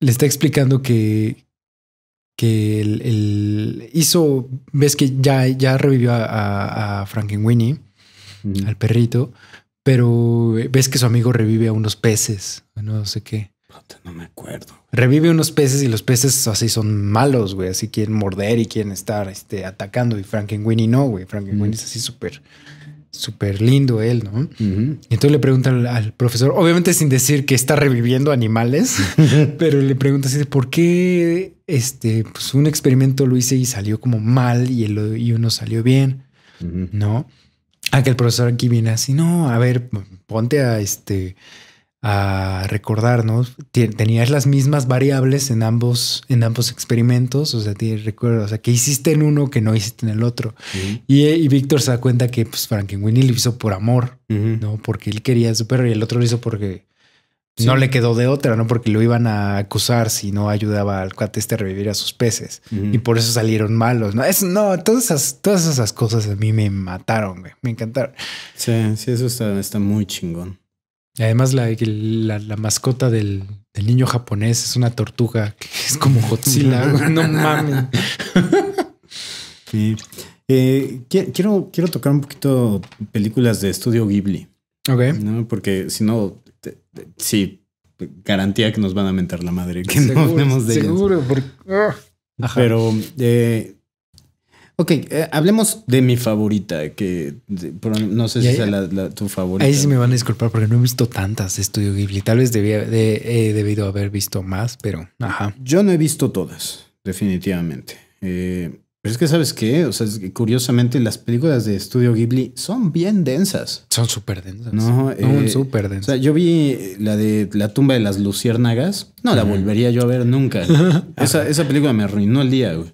le está explicando que, que él, hizo, ves que ya, ya revivió a, a, Winnie al perrito, pero eh, ves que su amigo revive a unos peces, no sé qué. No me acuerdo. Revive unos peces y los peces así son malos, güey. Así quieren morder y quieren estar este, atacando. Y Frankenweenie no, güey. Frankenweenie es mm. así súper, súper lindo él, ¿no? Y entonces le pregunta al, profesor, obviamente sin decir que está reviviendo animales, pero le pregunta así, ¿por qué este, pues un experimento lo hice y salió como mal y, el, y uno salió bien, ¿no? a que el profesor aquí viene así, no, a ver, ponte a este a recordarnos, tenías las mismas variables en ambos, en ambos experimentos, o sea, te recuerdo, o sea, que hiciste en uno que no hiciste en el otro. Eh, y, Víctor se da cuenta que pues, Winnie lo hizo por amor, ¿no? Porque él quería su perro y el otro lo hizo porque no le quedó de otra, ¿no? Porque lo iban a acusar si no ayudaba al cuate este a revivir a sus peces. Y por eso salieron malos, ¿no? Es, no, todas esas, todas esas cosas a mí me
mataron, me encantaron. Sí, sí, eso está, está muy chingón
además la, mascota del, niño japonés es una tortuga que es como Godzilla. no mames.
Eh, quiero, quiero tocar un poquito películas de estudio Ghibli. Ok. Porque si no, sí, garantía que nos van a mentar la madre que no de Seguro, porque. Ah. Pero eh, Ok, eh, hablemos de mi favorita, que no sé si es la, tu favorita. Ahí sí me van
a disculpar porque no he visto tantas de Estudio Ghibli. Tal vez debía, de, he debido haber visto más, pero ajá. Yo no he visto todas,
definitivamente. Eh, pero es que, ¿sabes qué? O sea, curiosamente las películas de Estudio Ghibli son bien densas. Son súper densas.
No, son eh, súper
densas. O sea, yo vi la de La tumba de las luciérnagas. No la volvería yo a ver nunca. esa, esa película me arruinó el día, güey.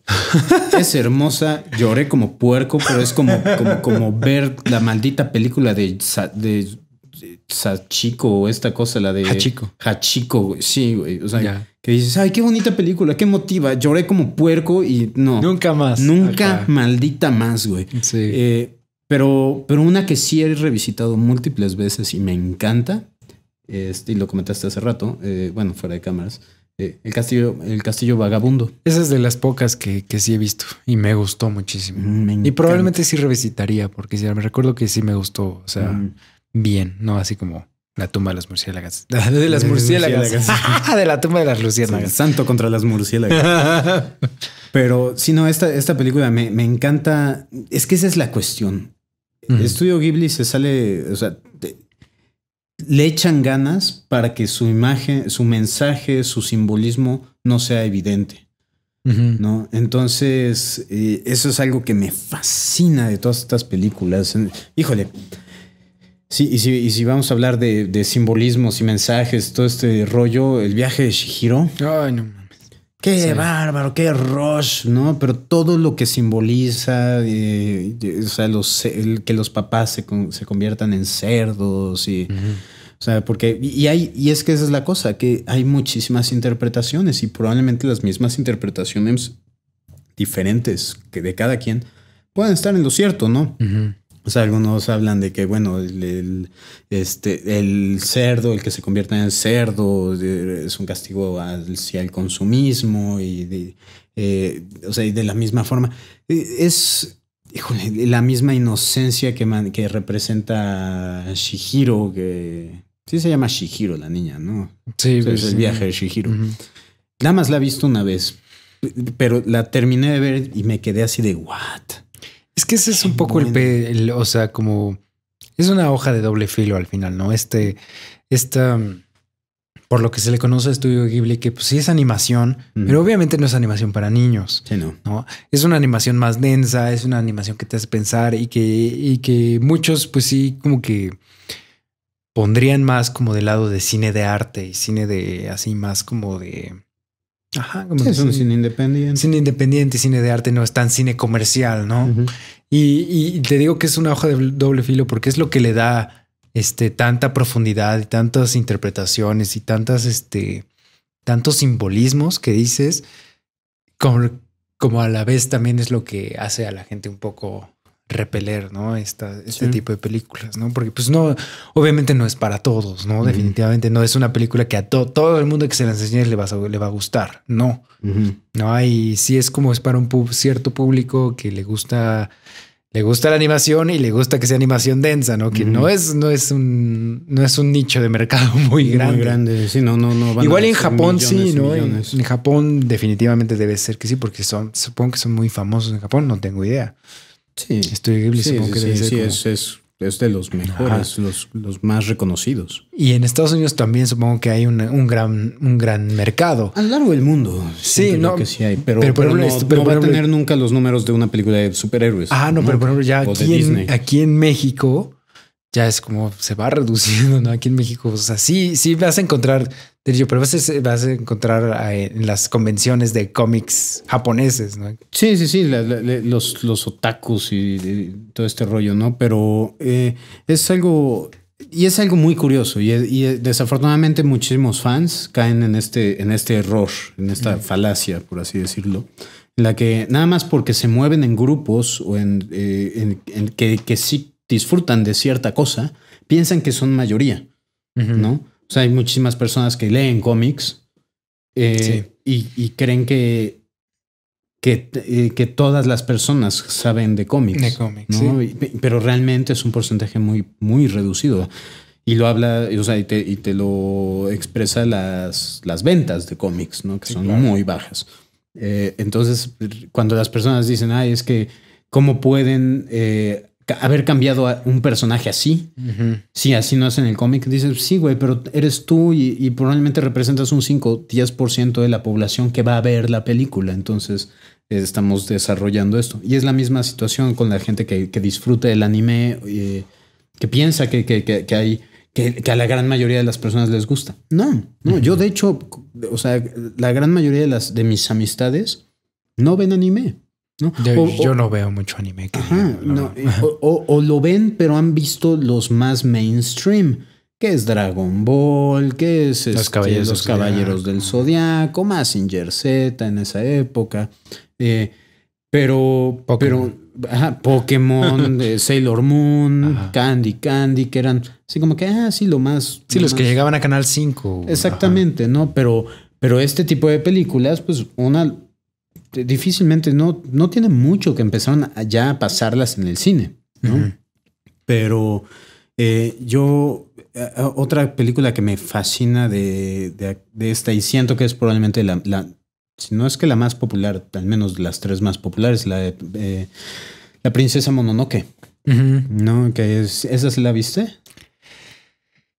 Es hermosa, lloré como puerco, pero es como, como, como ver la maldita película de, de Sachiko o esta cosa, la de... Hachiko. Hachiko, güey. Sí, güey. O sea que dices, ay, qué bonita película, qué motiva Lloré como puerco y no. Nunca más. Nunca maldita más, güey. Sí. Eh, pero, pero una que sí he revisitado múltiples veces y me encanta, este, y lo comentaste hace rato, eh, bueno, fuera de cámaras, eh, el, castillo, el castillo vagabundo. Esa es de las pocas que, sí he visto y me gustó muchísimo. Mm, y probablemente sí revisitaría,
porque me recuerdo que sí me gustó, o sea, mm. bien, no así como la tumba de las murciélagas. De las, murciélagas. de la tumba de las luciérnagas. santo contra las murciélagas.
Pero si no, esta, esta película me, encanta. Es que esa es la cuestión. El estudio Ghibli se sale, o sea, le echan ganas para que su imagen, su mensaje, su simbolismo no sea evidente. ¿No? Entonces, eh, eso es algo que me fascina de todas estas películas. Híjole, Sí, y si, vamos a hablar de, simbolismos y mensajes, todo este rollo, el viaje de Shihiro. Ay, no mames. Qué bárbaro, qué rush, ¿no? Pero todo lo que simboliza, eh, o sea, los, que los papás se, conviertan en cerdos y. O sea, porque, y, hay, y es que esa es la cosa, que hay muchísimas interpretaciones y probablemente las mismas interpretaciones diferentes que de cada quien pueden estar en lo cierto, ¿no? O pues, sea, algunos hablan de que, bueno, el, este, el cerdo, el que se convierta en cerdo, es un castigo hacia el consumismo y de, eh, o sea, de la misma forma. Eh, es, la misma inocencia que, man, que representa Shihiro, que... Sí se llama Shihiro la niña, ¿no? Sí, el viaje de Shihiro. Nada más la he visto una vez, pero la terminé de ver y me quedé así de, ¿what?
Es que ese es un poco el, o sea, como es una hoja de doble filo al final, ¿no? Este, esta, por lo que se le conoce a Estudio Ghibli, que pues sí es animación, mm. pero obviamente no es animación para niños. no. Es una animación más densa, es una animación que te hace pensar y que, y que muchos, pues sí, como que pondrían más como del lado de cine de arte y cine de así más como de Ajá, como cine, independiente. Cine independiente, cine de arte, no es tan cine comercial, ¿no? y, te digo que es una hoja de doble filo porque es lo que le da este, tanta profundidad y tantas interpretaciones y tantas, este, tantos simbolismos que dices, como a la vez también es lo que hace a la gente un poco repeler, ¿no? este tipo de películas, ¿no? Porque pues no, obviamente no es para todos, ¿no? Definitivamente no es una película que a todo el mundo que se la enseñe le, va a, le va a gustar, no. No hay, sí es como es para un cierto público que le gusta, le gusta la animación y le gusta que sea animación densa, ¿no? Que no es, no es un, no es un nicho de mercado muy grande. grande, no, no, Igual en Japón sí, ¿no? En, en Japón definitivamente debe ser que sí, porque son, supongo que son muy famosos en Japón, no tengo idea. Sí. sí, es,
es, es, de los mejores, los, los, más reconocidos.
Y en Estados Unidos también supongo que hay un, un gran, un gran mercado. A lo largo del mundo.
Sí, no. Que sí hay,
pero, no, va a tener
nunca los números de una película de superhéroes. Ah, no, pero por ejemplo, ya
aquí en México ya es como se va reduciendo, ¿no? Aquí en México, o sea, sí, sí vas a encontrar, pero
vas a, vas a
encontrar eh, en las convenciones de cómics
japoneses, ¿no? Sí, sí, sí, los, los otakus y, todo este rollo, ¿no? Pero eh, es algo, y es algo muy curioso, y, desafortunadamente muchísimos fans caen en este, en este error, en esta falacia, por así decirlo, en la que nada más porque se mueven en grupos o en, eh, en, que, que sí disfrutan de cierta cosa, piensan que son mayoría, ¿no? O sea, hay muchísimas personas que leen cómics eh, y, creen que, eh, que, todas las personas saben de cómics. pero realmente es un porcentaje muy, muy reducido. Y lo habla, o sea, y te, lo expresa las, las ventas de cómics, ¿no? Que son muy bajas. Eh, entonces, cuando las personas dicen, ay, es que, ¿cómo pueden haber cambiado a un personaje así. si Sí, así no hacen en el cómic. Dices, sí, güey, pero eres tú y, probablemente representas un 5, 10% de la población que va a ver la película. Entonces estamos desarrollando esto. Y es la misma situación con la gente que, que disfruta del anime, eh, que piensa que, que, hay... Que, a la gran mayoría de las personas les gusta. No, no, yo de hecho, o sea, la gran mayoría de, las, de mis amistades no ven anime. Yo, no
veo mucho anime.
o, lo ven, pero han visto los más mainstream, que es Dragon Ball, que es los, este, caballeros, del Zodiaco, Massinger Z en esa época. Eh, pero, Pokémon. pero Pokémon, eh, Sailor Moon, Candy Candy, que eran así como que, así ah, sí, lo más. Sí, los que llegaban a Canal 5. Exactamente, ¿no? Pero, pero este tipo de películas, pues una este, difícilmente no, no tiene mucho que empezaron ya a pasarlas en el cine, ¿no? Pero eh, yo, eh, otra película que me fascina de, esta y siento que es probablemente la, la, si no es que la más popular, al menos las tres más populares, la de eh, La Princesa Mononoke. No, que es, ¿esa se la viste?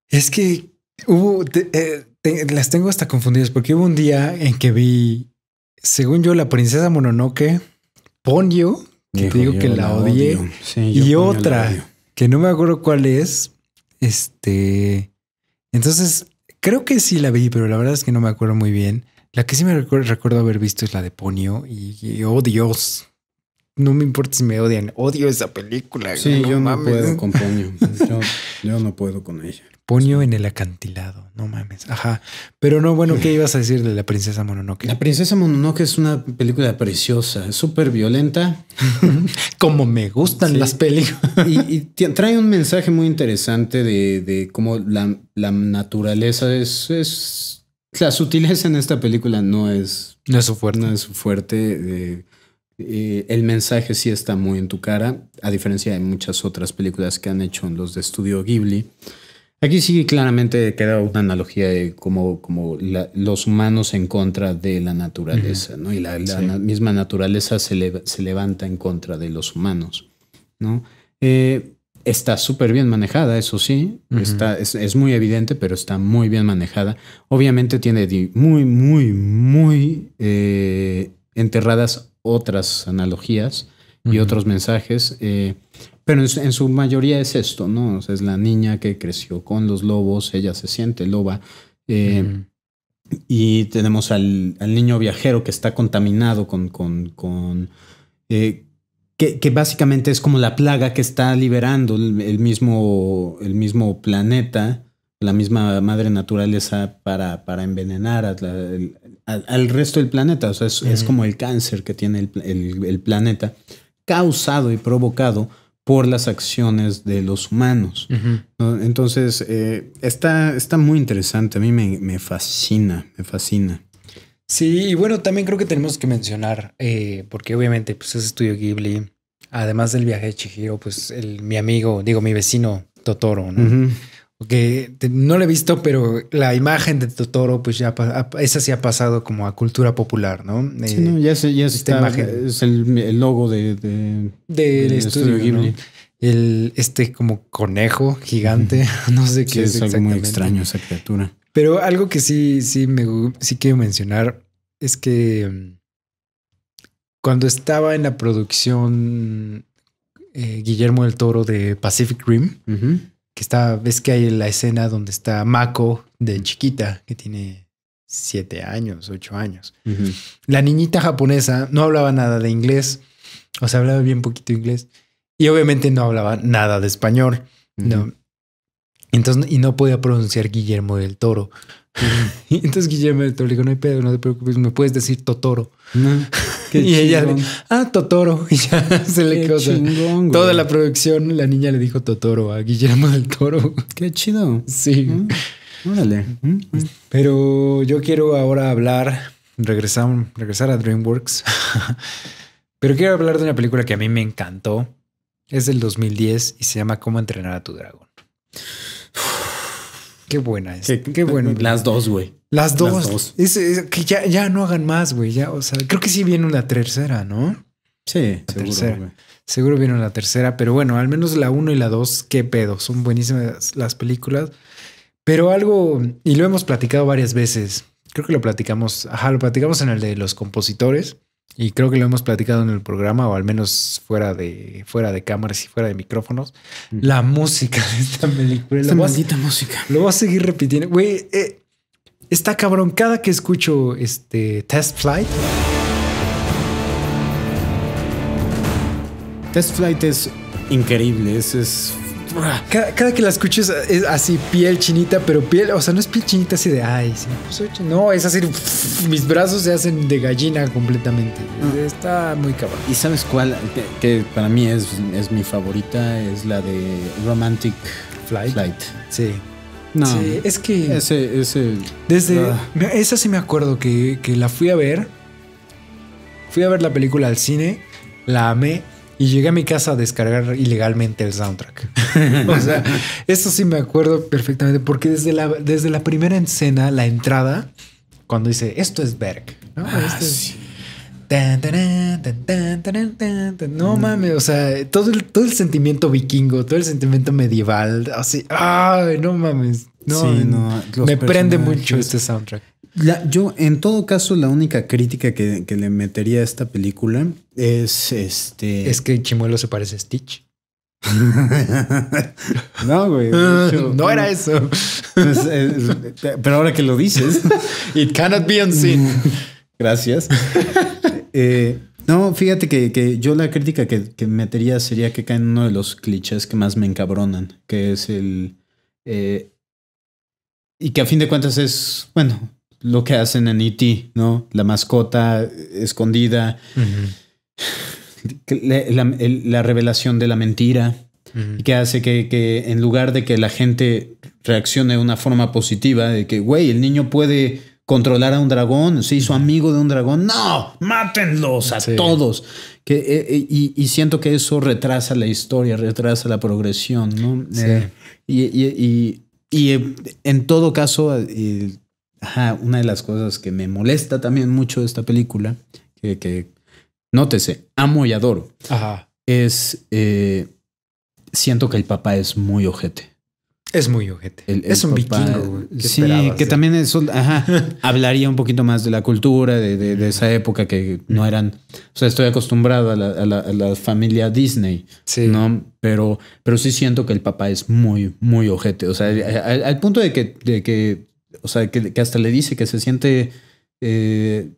Es que
hubo, las tengo hasta confundidas porque hubo un día en que vi según yo, la princesa Mononoke, Ponyo, que te digo que la, odie, odié, y otra que no me acuerdo cuál es. Este, entonces creo que sí la vi, pero la verdad es que no me acuerdo muy bien. La que sí me recuerdo, haber visto es la de Ponyo y, y oh Dios, no me importa si me odian,
odio esa película. Sí, yo no puedo con Ponyo. Yo, no puedo con ella.
Ponyo en el acantilado, no mames. Ajá. Pero no, bueno, ¿qué ibas a decir de La Princesa Mononoke? La Princesa Mononoke es una
película preciosa, súper violenta. Como me gustan las películas. y, trae un mensaje muy interesante de, cómo la, naturaleza es, es. La sutileza en esta película no es. No es su fuerte. No es su fuerte. De, eh, el mensaje sí está muy en tu cara, a diferencia de muchas otras películas que han hecho en los de estudio Ghibli. Aquí sí claramente queda una analogía de como, como los humanos en contra de la naturaleza, ¿no? Y la, misma naturaleza se, levanta en contra de los humanos, ¿no? Eh, está súper bien manejada, eso sí, está, es, muy evidente, pero está muy bien manejada. Obviamente tiene muy, muy, muy eh, enterradas otras analogías y otros mensajes. Eh, pero en, su mayoría es esto, ¿no? es la niña que creció con los lobos, ella se siente loba. Eh, y tenemos al, niño viajero que está contaminado con... Eh, que, básicamente es como la plaga que está liberando el, mismo, el mismo planeta, la misma madre naturaleza para, envenenar a la, al resto del planeta. O sea, es, como el cáncer que tiene el, planeta, causado y provocado por las acciones de los humanos. Entonces, eh, está, está muy interesante. A mí me, fascina, me fascina. Sí, y bueno, también creo que tenemos que mencionar,
eh, porque obviamente, pues es estudio Ghibli. Además del viaje de Chihiro, pues el, mi amigo, digo, mi vecino Totoro, ¿no? que no lo he visto, pero la imagen de Totoro, pues ya esa sí ha pasado como a cultura popular, ¿no? Sí, eh,
ya, imagen. es el, logo de, del estudio, Ghibli.
El, este como conejo gigante, no sé qué es, muy extraño esa criatura. Pero algo que sí, sí me sí quiero mencionar es que mm, cuando estaba en la producción eh, Guillermo del Toro de Pacific Rim, que está, ves que hay la escena donde está Mako de chiquita, que tiene siete años, ocho años. La niñita japonesa no hablaba nada de inglés, o sea, hablaba bien poquito inglés, y obviamente no hablaba nada de español, ¿no? Entonces, y no podía pronunciar Guillermo del Toro. Entonces Guillermo del Toro le dijo, no hay pedo, no te preocupes, me puedes decir Totoro. y ella, ah, Totoro. Y ya se le quedó. Toda la producción, la niña le dijo Totoro a Guillermo del Toro. Qué chido. Sí. Ah, órale. Mm. Pero yo quiero ahora hablar, regresar, regresar a DreamWorks. Pero quiero hablar de una película que a mí me encantó. Es del 2010 y se llama Cómo entrenar a tu dragón. Qué buena es. Qué, qué Las
dos, güey. Las dos.
que ya, ya no hagan más, güey. Ya, o sea, creo que sí viene una tercera, ¿no? Sí, seguro. Seguro viene la tercera, pero bueno, al menos la uno y la dos. qué pedo, son buenísimas las películas. Pero algo, y lo hemos platicado varias veces, creo que lo platicamos, ajá, lo platicamos en el de los compositores, y creo que lo hemos platicado en el programa, o al menos fuera de, fuera de cámaras y fuera de micrófonos, mm. la música de esta película. La
música.
Lo voy a seguir repitiendo. Güey, eh, está cabrón. Cada que escucho este Test Flight.
Test Flight es increíble. Es. es...
Cada, que la escuches es así, piel chinita, pero piel, o sea, no es piel chinita así de ay, pues, no, es así, mis brazos se hacen de gallina completamente.
Ah. Está muy cabrón. ¿Y sabes cuál? Que, para mí es, mi favorita, es la de Romantic Flight. Sí. No. es que. Desde.
Esa sí me acuerdo que, la fui a ver. Fui a ver la película al cine. La amé. Y llegué a mi casa a descargar ilegalmente el soundtrack. o sea, eso sí me acuerdo perfectamente, porque desde la, desde la primera escena, la entrada, cuando dice, esto es Berg, ah, no mames, o sea, todo el, todo el sentimiento vikingo,
todo el sentimiento medieval,
así, ay, no mames. No, me prende mucho este soundtrack.
yo, en todo caso, la única crítica que, le metería a esta película es este. Es que Chimuelo se parece a Stitch. no, güey. Ah, no era eso. Pues, pero ahora que lo dices. It cannot be unseen. Gracias. Eh, no, fíjate que, yo la crítica que, que, metería sería que caen uno de los clichés que más me encabronan, que es el... Eh, y que a fin de cuentas es, bueno, lo que hacen en E.T., ¿no? La mascota escondida, la, revelación de la mentira, que hace que, que en lugar de que la gente reaccione de una forma positiva, de que, güey, el niño puede controlar a un dragón, se hizo amigo de un dragón. No, mátenlos a todos. Eh, eh, y, siento que eso retrasa la historia, retrasa la progresión, ¿no? Eh, y, en todo caso, ajá, una de las cosas que me molesta también mucho de esta película, que, que nótese, amo y adoro, es siento que el papá es muy ojete. Es muy ojete. es un vikingo. Sí, que también es. hablaría un poquito más de la cultura, de, esa época que no mm. eran. O sea, estoy acostumbrado a la, familia Disney, ¿no? Pero, pero sí siento que el papá es muy, muy ojete. O sea, eh, al, punto de que, que, o sea, que, hasta le dice que se siente. Eh,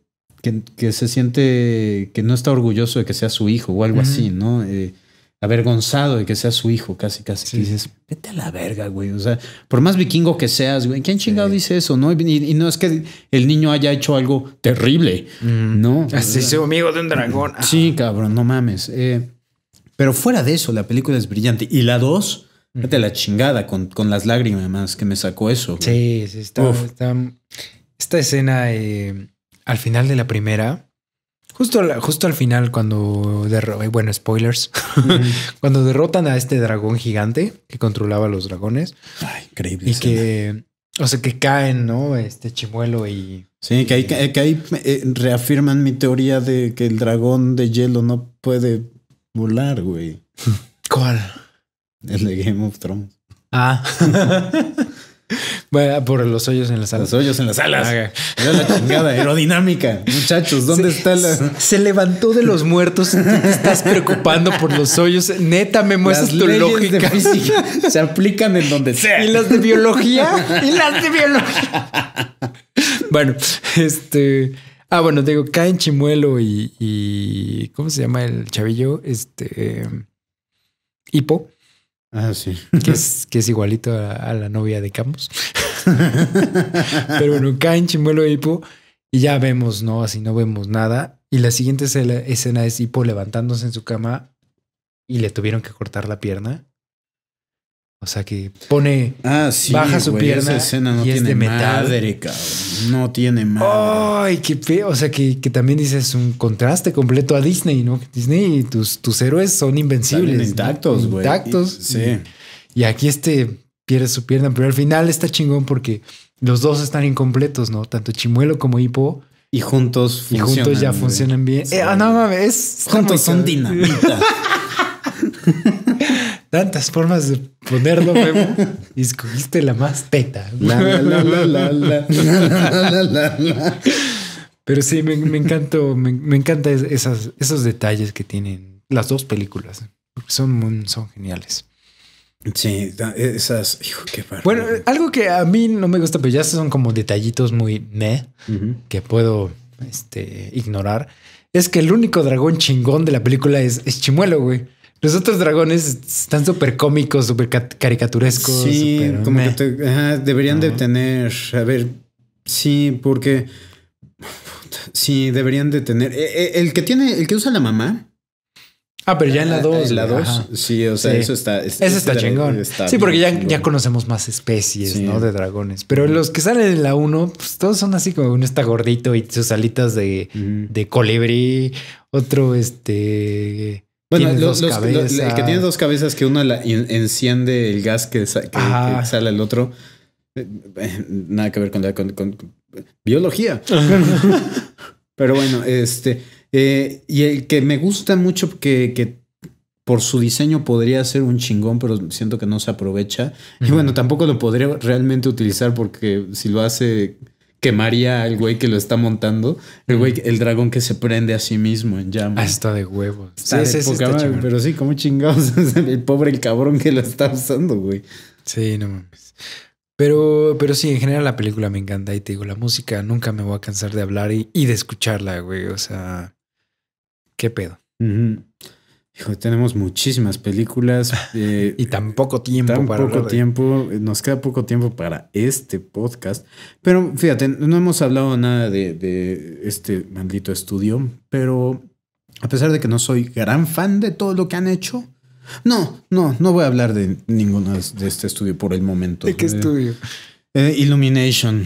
que, que, se siente que no está orgulloso de que sea su hijo o algo así, ¿no? Eh, avergonzado de que sea su hijo, casi, casi. dices, vete a la verga, güey. O sea, por más vikingo que seas, güey, ¿quién chingado dice eso? No, y, no es que el niño haya hecho algo terrible, ¿no? Así su amigo de un dragón. Sí, cabrón, no mames. Eh, pero fuera de eso, la película es brillante. Y la dos, vete a la chingada con, las lágrimas más que me sacó eso. Sí, sí, está, Esta escena eh, al final de la primera
Justo, al final, cuando. Bueno, spoilers. cuando derrotan a este dragón
gigante que controlaba a los dragones. Ay, increíble. Y que.
O sea, que caen, ¿no? Este chimuelo y. Sí, que ahí, eh,
que ahí eh, reafirman mi teoría de que el dragón de hielo no puede volar, güey. ¿Cuál? El de Game of Thrones. Ah. por los hoyos en las alas. Los hoyos en las alas. Era la chingada, aerodinámica. Muchachos, ¿dónde está la.? Se
levantó de los muertos. estás preocupando por los hoyos. Neta, me muestras tu lógica. se aplican en donde sea. Y las de biología. Y las de biología. bueno, este. Ah, bueno, digo, caen Chimuelo y, ¿Cómo se llama el chavillo? Este. Em, hipo. Ah, sí. Que es, que es igualito a, la novia de Camus. Pero bueno, caen Chimuelo e Hipo y ya vemos, ¿no? Así no vemos nada. Y la siguiente escena es Hipo levantándose en su cama y le tuvieron que cortar la pierna. O sea que pone. Ah, baja su pierna. no y tiene es de metal. cabrón. No tiene madre. Ay, qué feo. O sea que, que, también dices un contraste completo a Disney, ¿no? Disney, tus, tus héroes son invencibles. intactos, güey. Intactos. Y, sí. Y, aquí este pierde su pierna, pero al final está chingón porque los dos están incompletos, ¿no? Tanto Chimuelo como Hippo. Y juntos Y juntos ya funcionan bien. Eh, ah, no mames. Juntos son dinamita. tantas formas de ponerlo, Memo, y escogiste la más teta. Pero sí, me, encantó, me, me encantan esos, detalles que tienen las dos películas, porque son, son geniales.
Sí, esas,
Bueno, algo que a mí no me gusta, pero ya son como detallitos muy meh que puedo este, ignorar. Es que el único dragón chingón de la película es, es Chimuelo, güey. Los otros dragones están súper cómicos, súper caricaturescos. Sí, como
deberían de tener. A ver, sí, porque. Sí, deberían de tener. E, e, el que tiene, el que usa la mamá. Ah, pero ya en la 2. Ah, la Sí, o sea, eso está. eso está chingón. sí, porque ya, ya
conocemos más especies, ¿no? De dragones. Pero los que salen en la 1, pues todos son así como uno está gordito y sus alitas de, colibri. de colibrí. Otro, este bueno, los, el que tiene
dos cabezas que uno enciende el gas que, ah. sale al otro. Eh, eh, nada que ver con, la, con, biología. Pero bueno, este. Eh, y el que me gusta mucho que, por su diseño podría ser un chingón, pero siento que no se aprovecha. Y bueno, tampoco lo podría realmente utilizar porque si lo hace quemaría al güey que lo está montando. El güey, el dragón que se prende a sí mismo en llamas. Ah, está de huevos. pero sí, como chingados. el pobre el cabrón que
lo está usando, güey. Sí, no mames. Pero, pero sí, en general la película me encanta y te digo, la música nunca me voy a cansar de hablar y, de escucharla, güey. O sea,
qué pedo tenemos muchísimas películas. Eh, y tan poco tiempo. Tan poco tiempo. Nos queda poco tiempo para este podcast. Pero fíjate, no hemos hablado nada de, este maldito estudio. Pero a pesar de que no soy gran fan de todo lo que han hecho. No, no, no voy a hablar de ninguno de este estudio por el momento. ¿De qué eh, estudio? Eh, Illumination.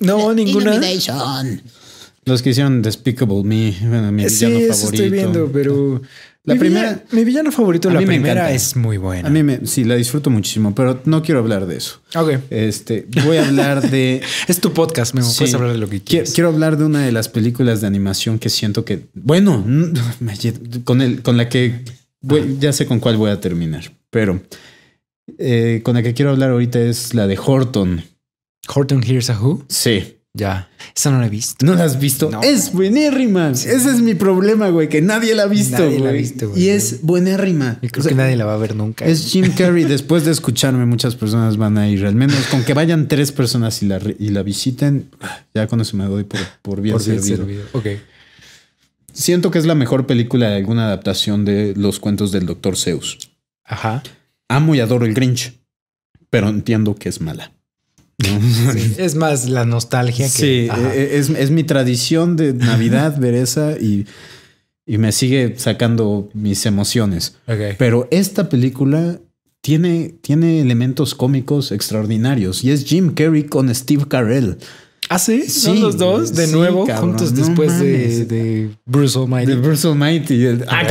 No, ninguna. Illumination. Los que hicieron Despicable Me, bueno, mi sí, favorito. estoy viendo,
pero... La mi primera. Villano, mi villano favorito, la primera, es muy
buena. A mí me, sí, la disfruto muchísimo, pero no quiero hablar de eso. Ok. Este, voy a hablar de. es tu podcast, me gusta puedes hablar de lo que quieras. Quiero, hablar de una de las películas de animación que siento que. Bueno, con, el, con la que. ya sé con cuál voy a terminar, pero. Eh, con la que quiero hablar ahorita es la de Horton. ¿Horton Hears a Who? Sí. Ya. Esa no la he visto. ¿No la has visto? Es buenérrima. Ese es mi problema, güey, que nadie la ha visto. Nadie la visto, Y es buenérrima. Y creo que nadie la va a ver nunca. Es Jim Carrey. Después de escucharme, muchas personas van a ir. Al menos con que vayan tres personas y la, y la visiten, ya cuando se me doy por, bien Ok. Siento que es la mejor película de alguna adaptación de los cuentos del Doctor Zeus. Ajá. Amo y adoro el Grinch, pero entiendo que es mala. es más la nostalgia que. Sí, e, e, es, mi tradición de Navidad ver esa y, me sigue sacando mis emociones. Pero esta película tiene, tiene elementos cómicos extraordinarios y es Jim Carrey con Steve Carell. ¿Ah, sí? ¿Son los dos de nuevo juntos después de, de, Bruce Almighty? De Bruce Almighty. Ah,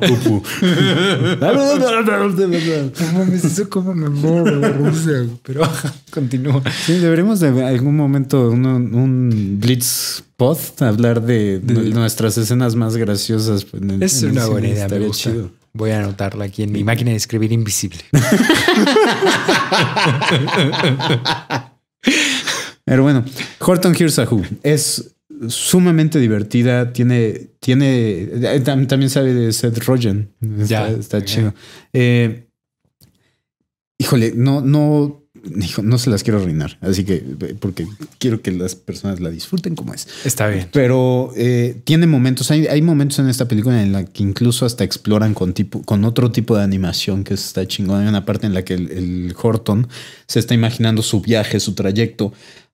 me eso como me muero, Pero
continúa. Sí, deberemos en algún momento un, blitz pod hablar de, nuestras escenas más graciosas. Pues, es una buena idea, me gusta. Chido. Voy a anotarla aquí en mi máquina de escribir invisible. Pero bueno, Horton Hears a Who es sumamente divertida. Tiene, tiene, eh, también sabe de Seth Rogen. Está, ya, está chido. Eh, híjole, no, no, no se las quiero arruinar. Así que, eh, porque quiero que las personas la disfruten como es. Está bien. Pero tiene momentos, hay, hay, momentos en esta película en la que incluso hasta exploran con, tipo, con otro tipo de animación que está chingón. Hay una parte en la que el Horton se está imaginando su viaje, su trayecto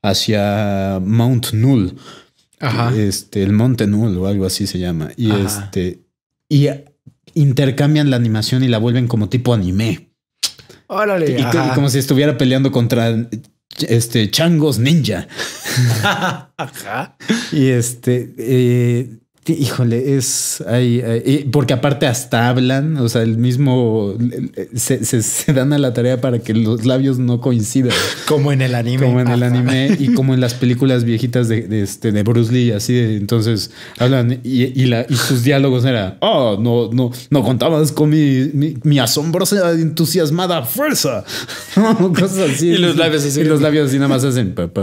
hacia Mount Null. Ajá. Este, el Monte Null o algo así se llama. Y este. Y intercambian la animación y la vuelven como tipo anime.
Órale. y como si
estuviera peleando contra este changos ninja.
Ajá.
Y este. Eh, Híjole, es ahí, porque aparte hasta hablan, o sea, el mismo se, dan a la tarea para que los labios no coincidan. Como en el anime. Como en el anime y como en las películas viejitas este, de, Bruce Lee, así de, entonces hablan y, sus diálogos eran, oh, no, no, no contabas con mi, mi, asombrosa, entusiasmada fuerza. Cosas así. Y los labios así. los labios nada más hacen. Pap,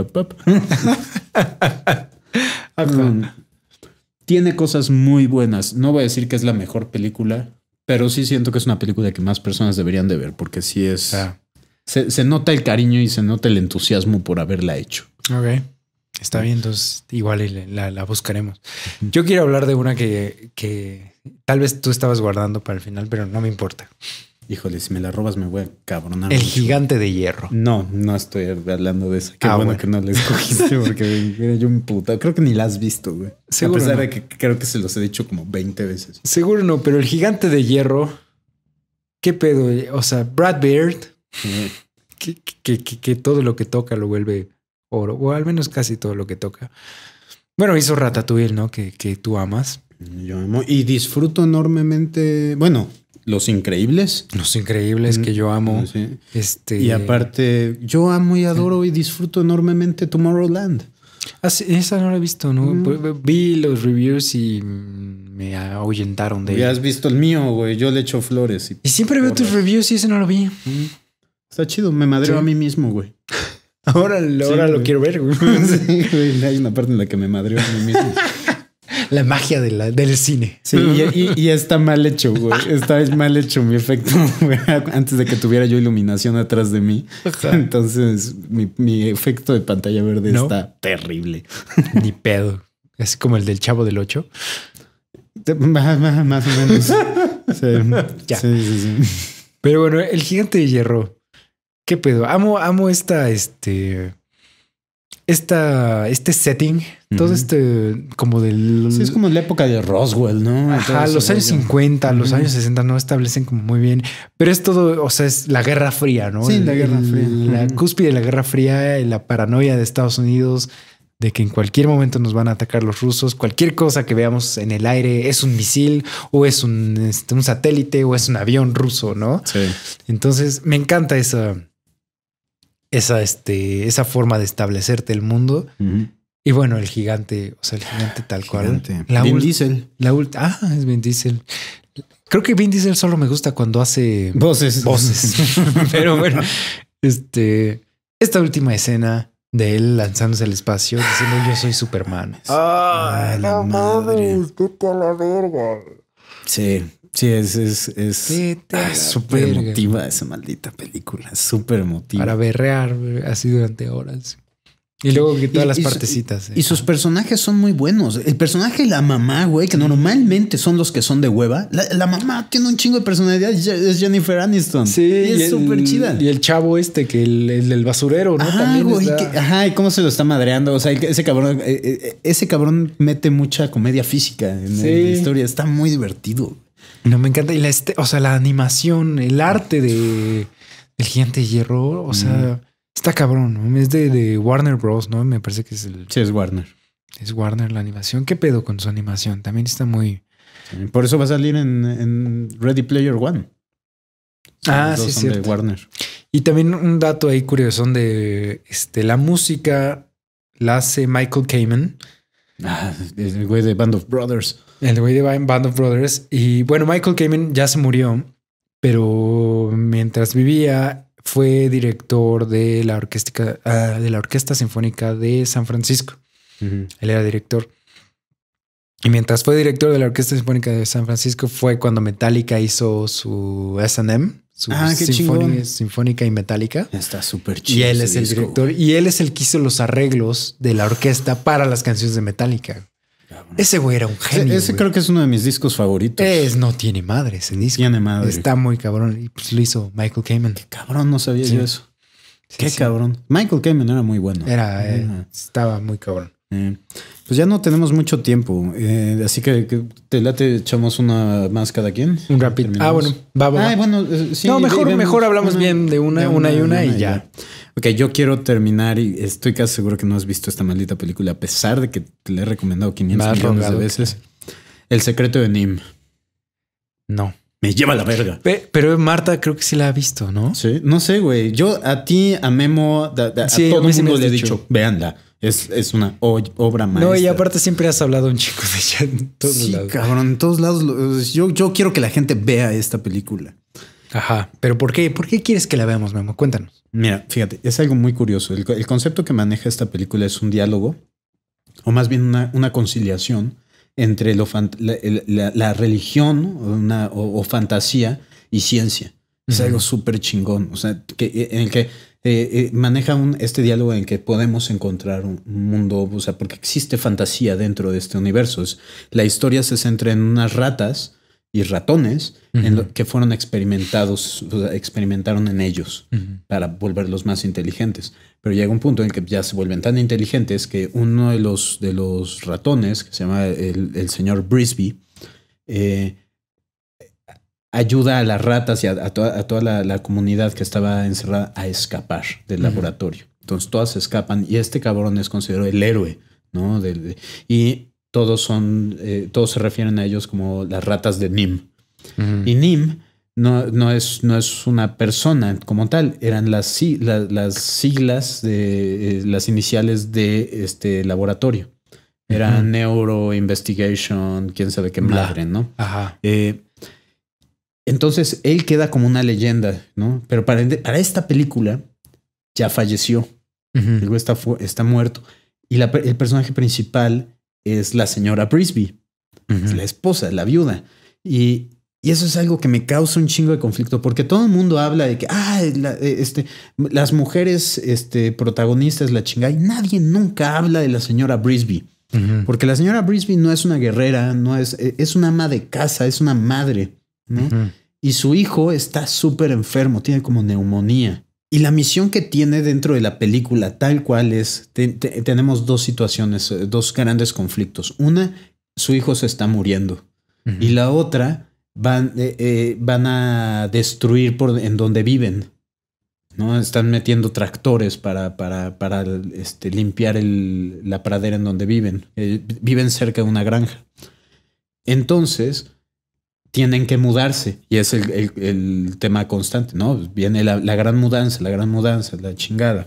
tiene cosas muy buenas. No voy a decir que es la mejor película, pero sí siento que es una película que más personas deberían de ver, porque sí es... Ah. Se, nota el cariño y se nota el entusiasmo por haberla hecho.
Ok. Está bien, entonces igual la, la buscaremos. Yo quiero hablar de una que, que tal vez tú estabas guardando para el final, pero no me importa. Híjole, si me la
robas me voy a cabronar. El gigante de hierro. No, no estoy hablando de eso. Qué ah, bueno, que no la escogiste porque era yo un puta. Creo que ni la has visto, güey. Seguro a pesar de que creo que se los he dicho como 20 veces.
Seguro no, pero el gigante de hierro. ¿Qué pedo? O sea, Brad Beard. Que, todo lo que toca lo vuelve oro. O al menos casi todo lo que toca. Bueno, hizo Ratatouille, ¿no? Que, que tú amas.
Yo amo y disfruto enormemente. Bueno, los Increíbles. Los Increíbles, que yo amo. Este... Y aparte, yo amo y adoro y disfruto enormemente Tomorrowland. Ah, esa no la he visto, ¿no? Mm. Pues, vi los reviews y me ahuyentaron de ¿Ya has visto el mío, güey. Yo le echo flores. Y, siempre veo tus reviews y ese no lo vi. Mm. Está chido, me madreo a mí mismo, güey. Ahora, lo quiero ver, güey. Hay una parte en la que me madreo a mí mismo. La magia del
cine. Sí,
y, está mal hecho, güey. Está mal hecho mi efecto, Antes de que tuviera yo iluminación atrás de mí. Entonces, mi, efecto de pantalla verde está terrible. Ni pedo. Es como el del Chavo del 8. Más, o menos.
Ya. Sí, sí, Pero bueno, el gigante de hierro. ¿Qué pedo? Amo, amo esta, este esta, este setting, todo este como del... Sí, es como
la época de Roswell, ¿no? Ajá, los años
50, los años 60 no establecen como muy bien,
pero es todo,
o sea, es la Guerra Fría, ¿no? Sí, la Guerra Fría. La cúspide de la Guerra Fría, la paranoia de Estados Unidos, de que en cualquier momento nos van a atacar los rusos, cualquier cosa que veamos en el aire es un misil o es un, este, un satélite o es un avión ruso, ¿no? Sí. Entonces, me encanta esa esa, este, esa forma de establecerte el mundo. Y bueno, el gigante, o sea, el gigante tal cual. La Vin Diesel. La ah, es Vin Diesel. Creo que Vin Diesel solo me gusta cuando hace voces. Voces.
Pero bueno,
este, esta última escena de él lanzándose al espacio diciendo yo soy Superman.
Ah, la madre. la Sí, Sí, es es, ah, súper emotiva esa maldita película, súper emotiva. Para
berrear
así durante horas.
Y luego que todas las partecitas.
Y, eh, sus personajes son muy buenos. El personaje de la mamá, güey, que normalmente son los que son de hueva. La, mamá tiene un chingo de personalidad. Es Jennifer Aniston. Sí. Y es súper chida. Y el chavo este, que el, el, basurero, ¿no? También ajá, y cómo se lo está madreando. O sea, ese cabrón, eh, eh, ese cabrón mete mucha comedia física en la historia. Está muy divertido. No, me encanta. Y la este, o sea, la animación, el arte
de El Gigante Hierro, o sea, está cabrón. ¿no? Es de, Warner Bros, ¿no? Me parece que es el. Sí, es Warner. Es Warner la animación. ¿Qué pedo con su animación? También está muy. por eso va a salir en, Ready Player One.
ah, sí, sí. De
Warner. Y también un dato ahí curioso de este, la música la hace Michael Kamen. Ah, el güey de Band of Brothers. El de Band of Brothers. Y bueno, Michael Kamen ya se murió, pero mientras vivía fue director de la, orquesta, ah, de la Orquesta Sinfónica de San Francisco. Él era director. Y mientras fue director de la Orquesta Sinfónica de San Francisco fue cuando Metallica hizo su S&M, su ah, sinfónica, y Metallica. Está súper chido. Y él es el director y él es el que hizo los arreglos de la orquesta para las canciones de Metallica. Ese güey era un genio. Ese, creo que es uno de mis discos favoritos. Es, no tiene madre ese disco. Está muy cabrón. Y pues lo hizo
Michael Kamen. Qué cabrón, no sabía yo eso. Qué cabrón. Michael Kamen era muy bueno. Era, eh, estaba muy cabrón. Eh, pues ya no tenemos mucho tiempo, eh, así que, te late echamos una más cada quien. Un rapid. Ah, bueno, va, bueno, no, mejor, mejor hablamos
bien de una, una, y una y ya.
Ok, yo quiero terminar y estoy casi seguro que no has visto esta maldita película, a pesar de que te la he recomendado 500 millones de veces. El secreto de Nim. No. Me lleva la verga. Pero Marta creo que sí la ha visto, ¿no? Sí, no sé, güey. Yo a ti, a Memo, a todo el mundo le he dicho, véanla. Es, una obra maestra. No, y aparte siempre has hablado un chico de ella en todos sí, lados. cabrón, en todos lados. Yo, yo quiero que la gente vea esta película. Ajá. ¿Pero por qué? ¿Por qué quieres que la veamos, Memo? Cuéntanos. Mira, fíjate, es algo muy curioso. El, concepto que maneja esta película es un diálogo, o más bien una, conciliación entre la, religión una, o, fantasía y ciencia. Es algo súper chingón, o sea, que, eh, en que eh, eh, maneja un, este diálogo en que podemos encontrar un, mundo, o sea, porque existe fantasía dentro de este universo. la historia se centra en unas ratas y ratones en que fueron experimentados, experimentaron en ellos para volverlos más inteligentes. Pero llega un punto en que ya se vuelven tan inteligentes que uno de los, de los ratones, que se llama el, señor Brisby, eh, ayuda a las ratas y a, toda la, comunidad que estaba encerrada a escapar del laboratorio. Entonces todas escapan y este cabrón es considerado el héroe, ¿no? y todos son, eh, todos se refieren a ellos como las ratas de Nim. Y Nim no, no, es, no es una persona como tal, eran las, siglas de eh, las iniciales de este laboratorio. Era Neuro Investigation, quién sabe qué madre, ah, ¿no? Ajá. Eh, entonces él queda como una leyenda, ¿no? Pero para, para esta película ya falleció. Luego está, muerto. Y el personaje principal es la señora Brisby, es la esposa, la viuda. Y, eso es algo que me causa un chingo de conflicto, porque todo el mundo habla de que, ah, eh, este, las mujeres este, protagonistas, la chinga y nadie nunca habla de la señora Brisby. Porque la señora Brisby no es una guerrera, no es, eh, es una ama de casa, es una madre, Y su hijo está súper enfermo, tiene como neumonía. Y la misión que tiene dentro de la película tal cual es, tenemos dos situaciones, eh, dos grandes conflictos. Una, su hijo se está muriendo. Y la otra, van, eh, eh, van a destruir por, en donde viven. ¿no? Están metiendo tractores para, para, este, limpiar la pradera en donde viven. viven cerca de una granja. Entonces, tienen que mudarse y es el, tema constante, ¿no? Viene la, gran mudanza, la gran mudanza, la chingada.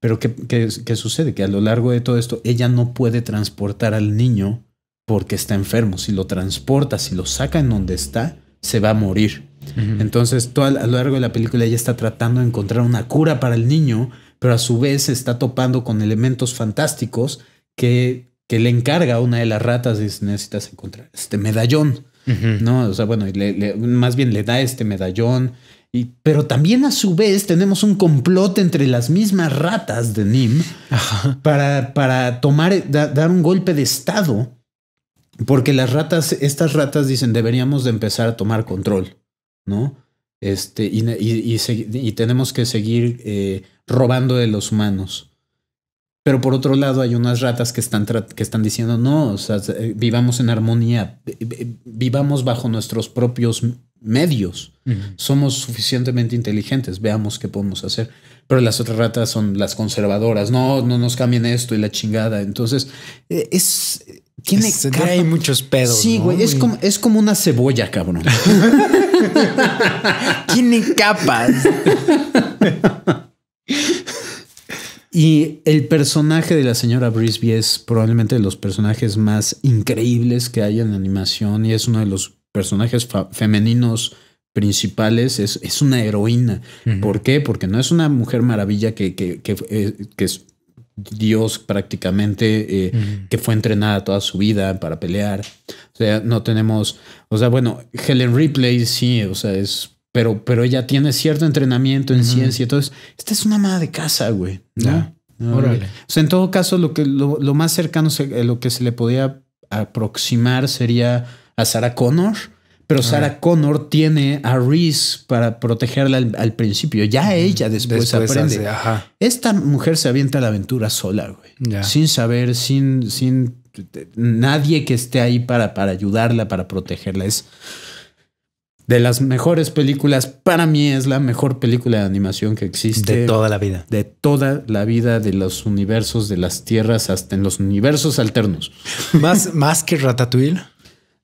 Pero ¿qué, sucede? Que a lo largo de todo esto ella no puede transportar al niño porque está enfermo. Si lo transporta, si lo saca en donde está, se va a morir. Entonces, todo, a lo largo de la película ella está tratando de encontrar una cura para el niño, pero a su vez se está topando con elementos fantásticos que, que le encarga una de las ratas y necesitas encontrar este medallón ¿no? O sea, bueno, más bien le da este medallón. Y, pero también a su vez tenemos un complot entre las mismas ratas de Nim para, para tomar, dar un golpe de estado. Porque las ratas, estas ratas dicen, deberíamos de empezar a tomar control, ¿no? Este, y, tenemos que seguir eh, robando de los humanos. Pero por otro lado hay unas ratas que están, que están diciendo, no, o sea, eh, vivamos en armonía, eh, eh, vivamos bajo nuestros propios medios, somos suficientemente inteligentes, veamos qué podemos hacer. Pero las otras ratas son las conservadoras, no, no nos cambien esto y la chingada. Entonces, es... Tiene muchos pedos. Sí, güey, es, como, es como una cebolla, cabrón. tiene capas. Y el personaje de la señora Brisby es probablemente de los personajes más increíbles que hay en la animación y es uno de los personajes femeninos principales es, es una heroína. ¿Por qué? Porque no es una mujer maravilla que, que, que, eh, es Dios prácticamente, eh, que fue entrenada toda su vida para pelear. O sea, no tenemos, o sea, bueno, Helen Ripley sí, o sea, es pero, pero ella tiene cierto entrenamiento en ciencia. Entonces, esta es una mamá de casa, güey. ¿no? O sea, en todo caso, lo, que, lo, lo más cercano, eh, lo que se le podía aproximar sería a Sarah Connor. Pero ah. Sarah Connor tiene a Reese para protegerla al, principio. Ya ella después, aprende. Esta mujer se avienta a la aventura sola, güey. Sin saber, sin, sin nadie que esté ahí para, para ayudarla, para protegerla. Es, de las mejores películas, para mí es la mejor película de animación que existe. De toda la vida. De toda la vida, de los universos, de las tierras, hasta en los universos alternos. ¿Más, más que Ratatouille?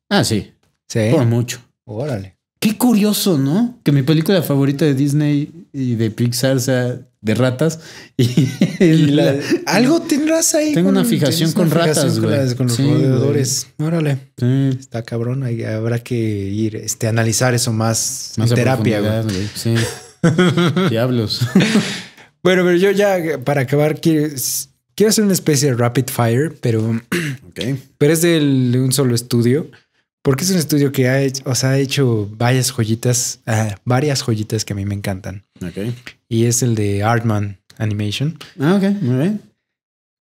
Ah, sí. Sí. Por mucho. Órale. Qué curioso, ¿no? Que mi película favorita de Disney y de Pixar sea de ratas. Y, algo
tendrás ahí. Tengo una fijación con ratas, güey. Con, los Órale. Está cabrón. habrá que ir, este, analizar eso más, más en terapia, güey. Sí. Diablos. bueno, pero yo ya para acabar quiero, quiero hacer una especie de rapid fire, pero, pero es de un solo estudio. Porque es un estudio que ha hecho, o sea, ha hecho varias joyitas, ah, varias joyitas que a mí me encantan. Okay. Y es el de Artman Animation.
Ah, ok, muy bien.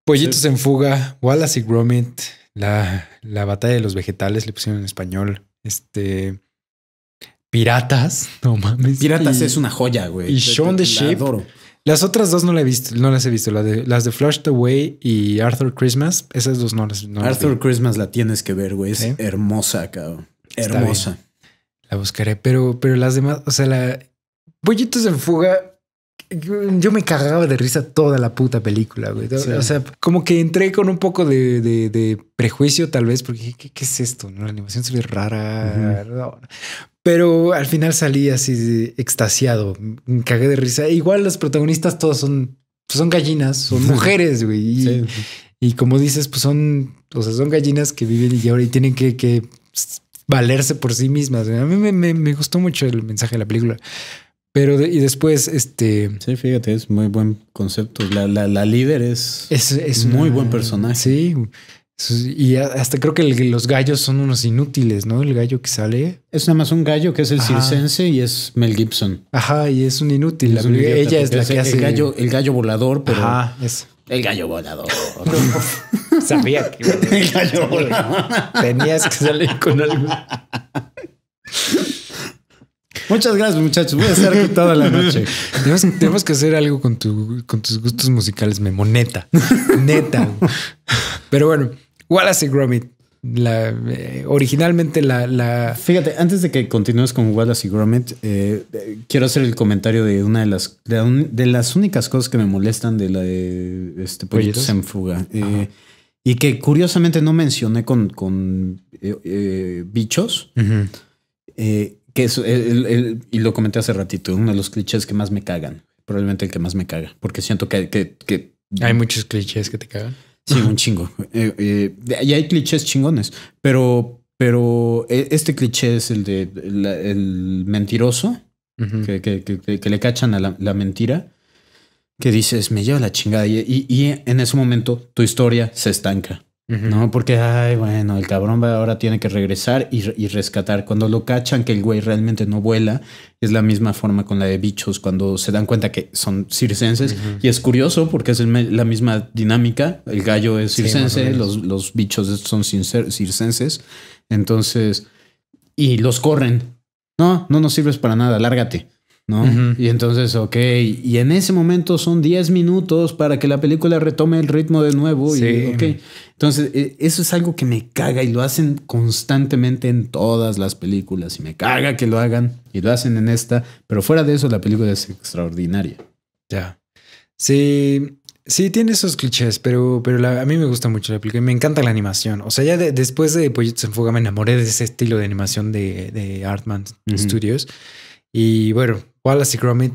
Pollitos en fuga, Wallace y Gromit, la, la, batalla de los vegetales, le pusieron en español. Este. Piratas, no mames. Piratas es una joya, güey. Y Shaun the Shape. Adoro. Las otras dos no, las he visto, no las he visto, de, las de Flushed Away y Arthur Christmas. Esas dos no las no Arthur Christmas la tienes que ver, güey. Es
hermosa, cabrón. hermosa.
La buscaré, pero, pero las demás, o sea, la Pollitos en Fuga. Yo me cagaba de risa toda la puta película, güey. O sea, como que entré con un poco de, prejuicio, tal vez, porque ¿qué, es esto? una La animación se ve rara. Pero al final salí así extasiado, cagué de risa. E igual los protagonistas todos son, pues, son gallinas, son mujeres, güey. Y, como dices, pues son, o son gallinas que viven y ahora tienen que, valerse por sí mismas. A mí me, gustó mucho el mensaje de la película. Pero y
después, este. Sí, fíjate, es muy buen concepto. La, la, líder es, es, muy buen personaje. Sí. Y hasta creo que los gallos son unos inútiles, ¿no? El gallo que sale. Es nada más un gallo que es el circense y es Mel Gibson. Ajá, y es un inútil. ella es la que hace. El gallo, el gallo volador, pero. Ajá, es. El gallo volador.
Sabía que. el gallo volador. Tenías que
salir con algo. Muchas gracias, muchachos. Voy a estar aquí toda la noche. Tenemos,
que hacer algo con, con tus gustos musicales, Memo. Neta. Neta.
Pero bueno. Wallace y Gromit. La, eh, originalmente la, Fíjate, antes de que continúes con Wallace y Gromit, eh, eh, quiero hacer el comentario de una de las de, las únicas cosas que me molestan de la de este proyecto en Fuga. y que curiosamente no mencioné con, bichos. que y lo comenté hace ratito, uno de los clichés que más me cagan. Probablemente el que más me caga, porque siento que, que hay muchos clichés que te cagan. Sí, un chingo. Eh, eh, y hay clichés chingones, pero, pero eh, este cliché es el de el, mentiroso, que, que, le cachan a la, mentira, que dices, me lleva la chingada. y, y en ese momento tu historia se estanca. No, porque, ay, bueno, el cabrón ahora tiene que regresar y, rescatar. Cuando lo cachan que el güey realmente no vuela, es la misma forma con la de bichos, cuando se dan cuenta que son circenses. Y es curioso porque es la misma dinámica. El gallo es circense, los, los, bichos son circenses. Entonces, y los corren. No, no nos sirves para nada, lárgate. ¿no? Y entonces, ok, y en ese momento son 10 minutos para que la película retome el ritmo de nuevo. Y, Entonces, e, eso es algo que me caga y lo hacen constantemente en todas las películas y me caga que lo hagan y lo hacen en esta, pero fuera de eso la película es extraordinaria. Ya. Sí, Sí, tiene esos clichés, pero,
pero a mí me gusta mucho la película. Me encanta la animación. O sea, ya después de Pollitos en Fuga me enamoré de ese estilo de animación de, Artman Studios. Y bueno, Wallace y Gromit.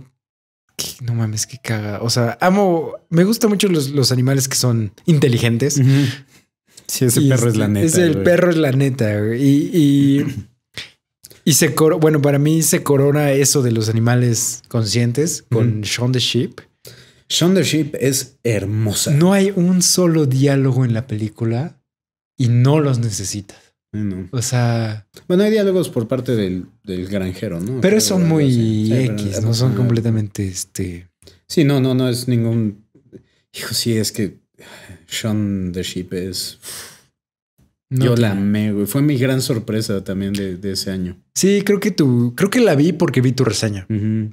No mames, qué caga. O sea, amo. Me gustan mucho los, animales que son inteligentes. Sí, ese perro es, la neta. Es el perro es la neta. Y, y, se bueno, para mí se corona eso de los animales conscientes con Sean Shaun the Sheep. Shaun the Sheep es hermosa. No hay un solo diálogo en la película y no los necesitas. O sea.
Bueno, hay diálogos por parte del, granjero, ¿no? Pero, son muy X, no, son completamente este. Sí, no, no, no es ningún. Hijo, sí, es que Sean the Sheep es. Yo la amé, güey. Fue mi gran sorpresa también de, ese año. Sí, creo que tu, creo que la vi porque vi tu reseña.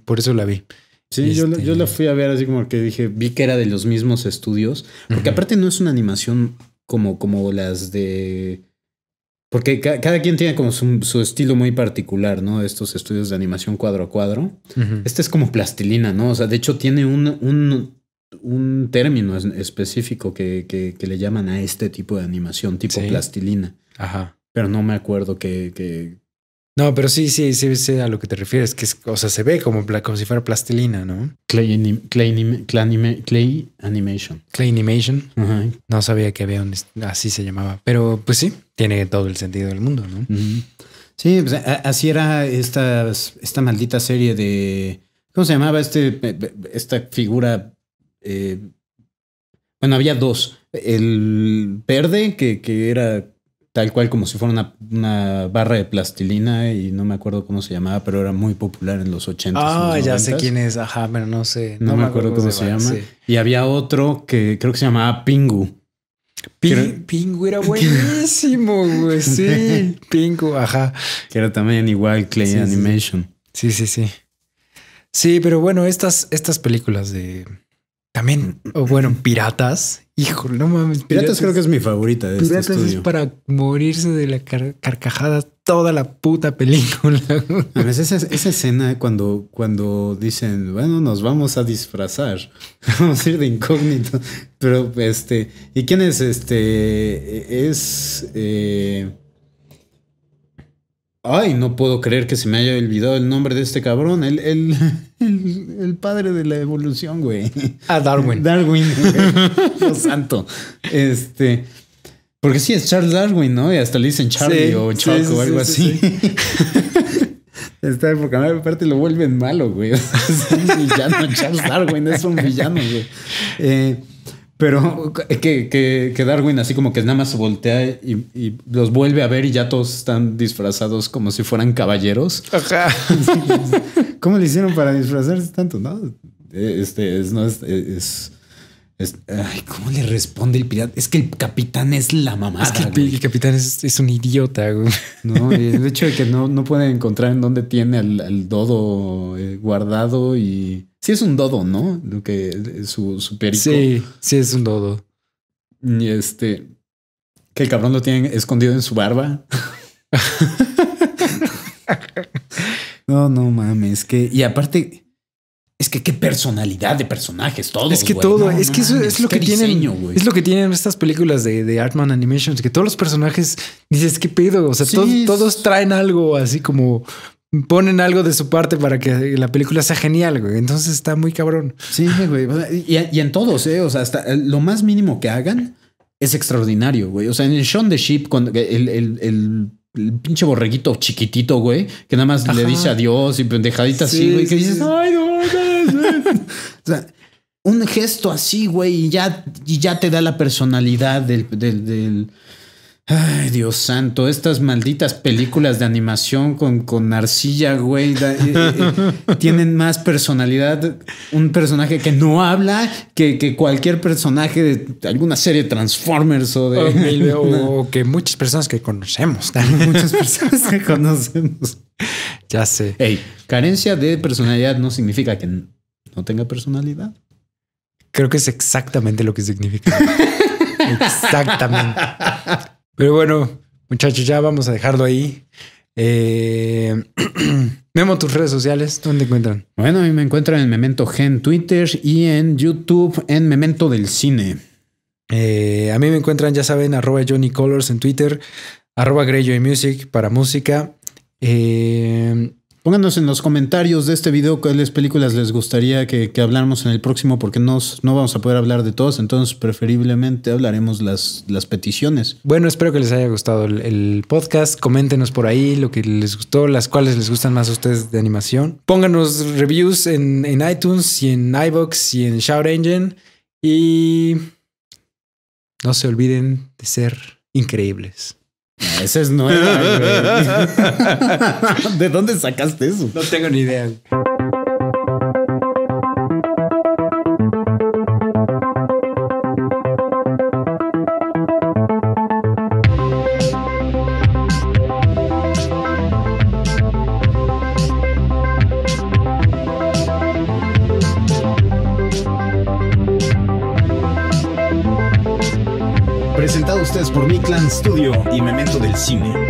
Por eso la vi. Sí, yo, la, yo, la, este fui a ver así como que dije, vi que era de los mismos estudios. Porque aparte no es una animación como, como las de porque cada quien tiene como su, estilo muy particular, ¿no? Estos estudios de animación cuadro a cuadro. Este es como plastilina, ¿no? O sea, de hecho tiene un, un, término específico que, que, le llaman a este tipo de animación, tipo plastilina. Ajá. Pero no me acuerdo que... qué,
no, pero sí, sí, sí, sé a lo que te refieres, que es, o sea, se ve como, si fuera plastilina, ¿no? Clay, Animation. Clay Animation. No sabía que había un, así se llamaba, pero pues sí, tiene todo el sentido del mundo, ¿no?
Sí, pues, así era esta, esta maldita serie de, ¿cómo se llamaba este, esta figura? Eh, bueno, había dos, el verde, que, que era tal cual como si fuera una, barra de plastilina y no me acuerdo cómo se llamaba, pero era muy popular en los 80. Ah, ya sé quién es, ajá, pero no sé. No, me, acuerdo, cómo, se, llama. Y había otro que creo que se llamaba Pingu.
Pingu era buenísimo, güey. Sí, Pingu, ajá. Que era
también igual Clay Animation.
Sí, sí, sí. Sí, pero bueno, estas, estas películas de también, mm. o bueno, piratas Híjole, no mames. Piratas, creo que es mi
favorita. De este Piratas este es
para morirse de la
carcajada toda la puta película. esa, escena cuando, cuando dicen, bueno, nos vamos a disfrazar, vamos a ir de incógnito. Pero este, ¿y quién es este? E-, es. Eh, ay, no puedo creer que se me haya olvidado el nombre de este cabrón. Él, él, el, padre de la evolución, güey. Ah, Darwin. Darwin, güey. santo. Este. Porque sí, es Charles Darwin, ¿no? Y hasta le dicen Charlie o Chuck o algo así. Esta época aparte lo vuelven malo, güey. es un villano, Charles Darwin es un villano, güey. Eh, pero que, que, Darwin así como que nada más voltea y, los vuelve a ver y ya todos están disfrazados como si fueran caballeros. Ajá. ¿Cómo le hicieron para disfrazarse tanto? No, e, este es, no, e, es, es, ay, ¿cómo le responde el pirata? Es que el capitán es la mamada. Es que el, capitán
es, un idiota,
No, y el hecho de que no, no puede encontrar en dónde tiene al, al dodo eh, guardado y Sí es un dodo, ¿no? Lo que su, su perico. Sí, sí es un dodo. Y este, que el cabrón lo tiene escondido en su barba. no, no mames, que... Y aparte... Es que qué personalidad de personajes, todo Es que todo, es que eso es lo que tienen. es
lo que tienen estas películas de, de, Artman Animations, que todos los personajes dices qué pedo. O sea, todos traen algo así como ponen algo de su parte para que la película sea genial, güey. Entonces está muy cabrón. Sí,
güey. Y, en todos, ¿eh? O sea, hasta lo más mínimo que hagan es extraordinario, güey. O sea, en el Shaun the Sheep, cuando el, pinche borreguito chiquitito, güey, que nada más le dice adiós y pendejadita así, güey, que dices, ay, no, no, o sea, un gesto así, güey, y ya, ya te da la personalidad del, del Ay, Dios santo, estas malditas películas de animación con, con arcilla, güey, eh, eh, eh, tienen más personalidad un personaje que no habla que, cualquier personaje de, alguna serie Transformers o de... que muchas personas que conocemos. muchas personas que conocemos. Ya sé. carencia de personalidad no significa que no tenga personalidad. Creo que es exactamente lo que significa.
exactamente.
Pero bueno, muchachos, ya vamos a dejarlo ahí.
Eh... Memo, tus redes sociales, ¿dónde te encuentran? Bueno, a mí me encuentran en Memento Gen Twitter y en YouTube en Memento del Cine. Eh,
a mí me encuentran, ya saben, arroba Johnny Colors en Twitter, arroba Greyjoy Music para música.
Eh, Pónganos en los comentarios de este video cuáles películas les gustaría que, que habláramos en el próximo, porque no vamos a poder hablar de todas, entonces preferiblemente hablaremos las, las peticiones.
Bueno, espero que les haya gustado el, podcast. Coméntenos por ahí lo que les gustó, las cuales les gustan más a ustedes de animación.
Pónganos reviews en, en
iTunes y en iBox y en Shout Engine. Y no se olviden de ser increíbles. Ah, ese es nuevo.
¿De dónde sacaste eso? No tengo ni idea. Presentado ustedes por Mi Clan Studio 信念。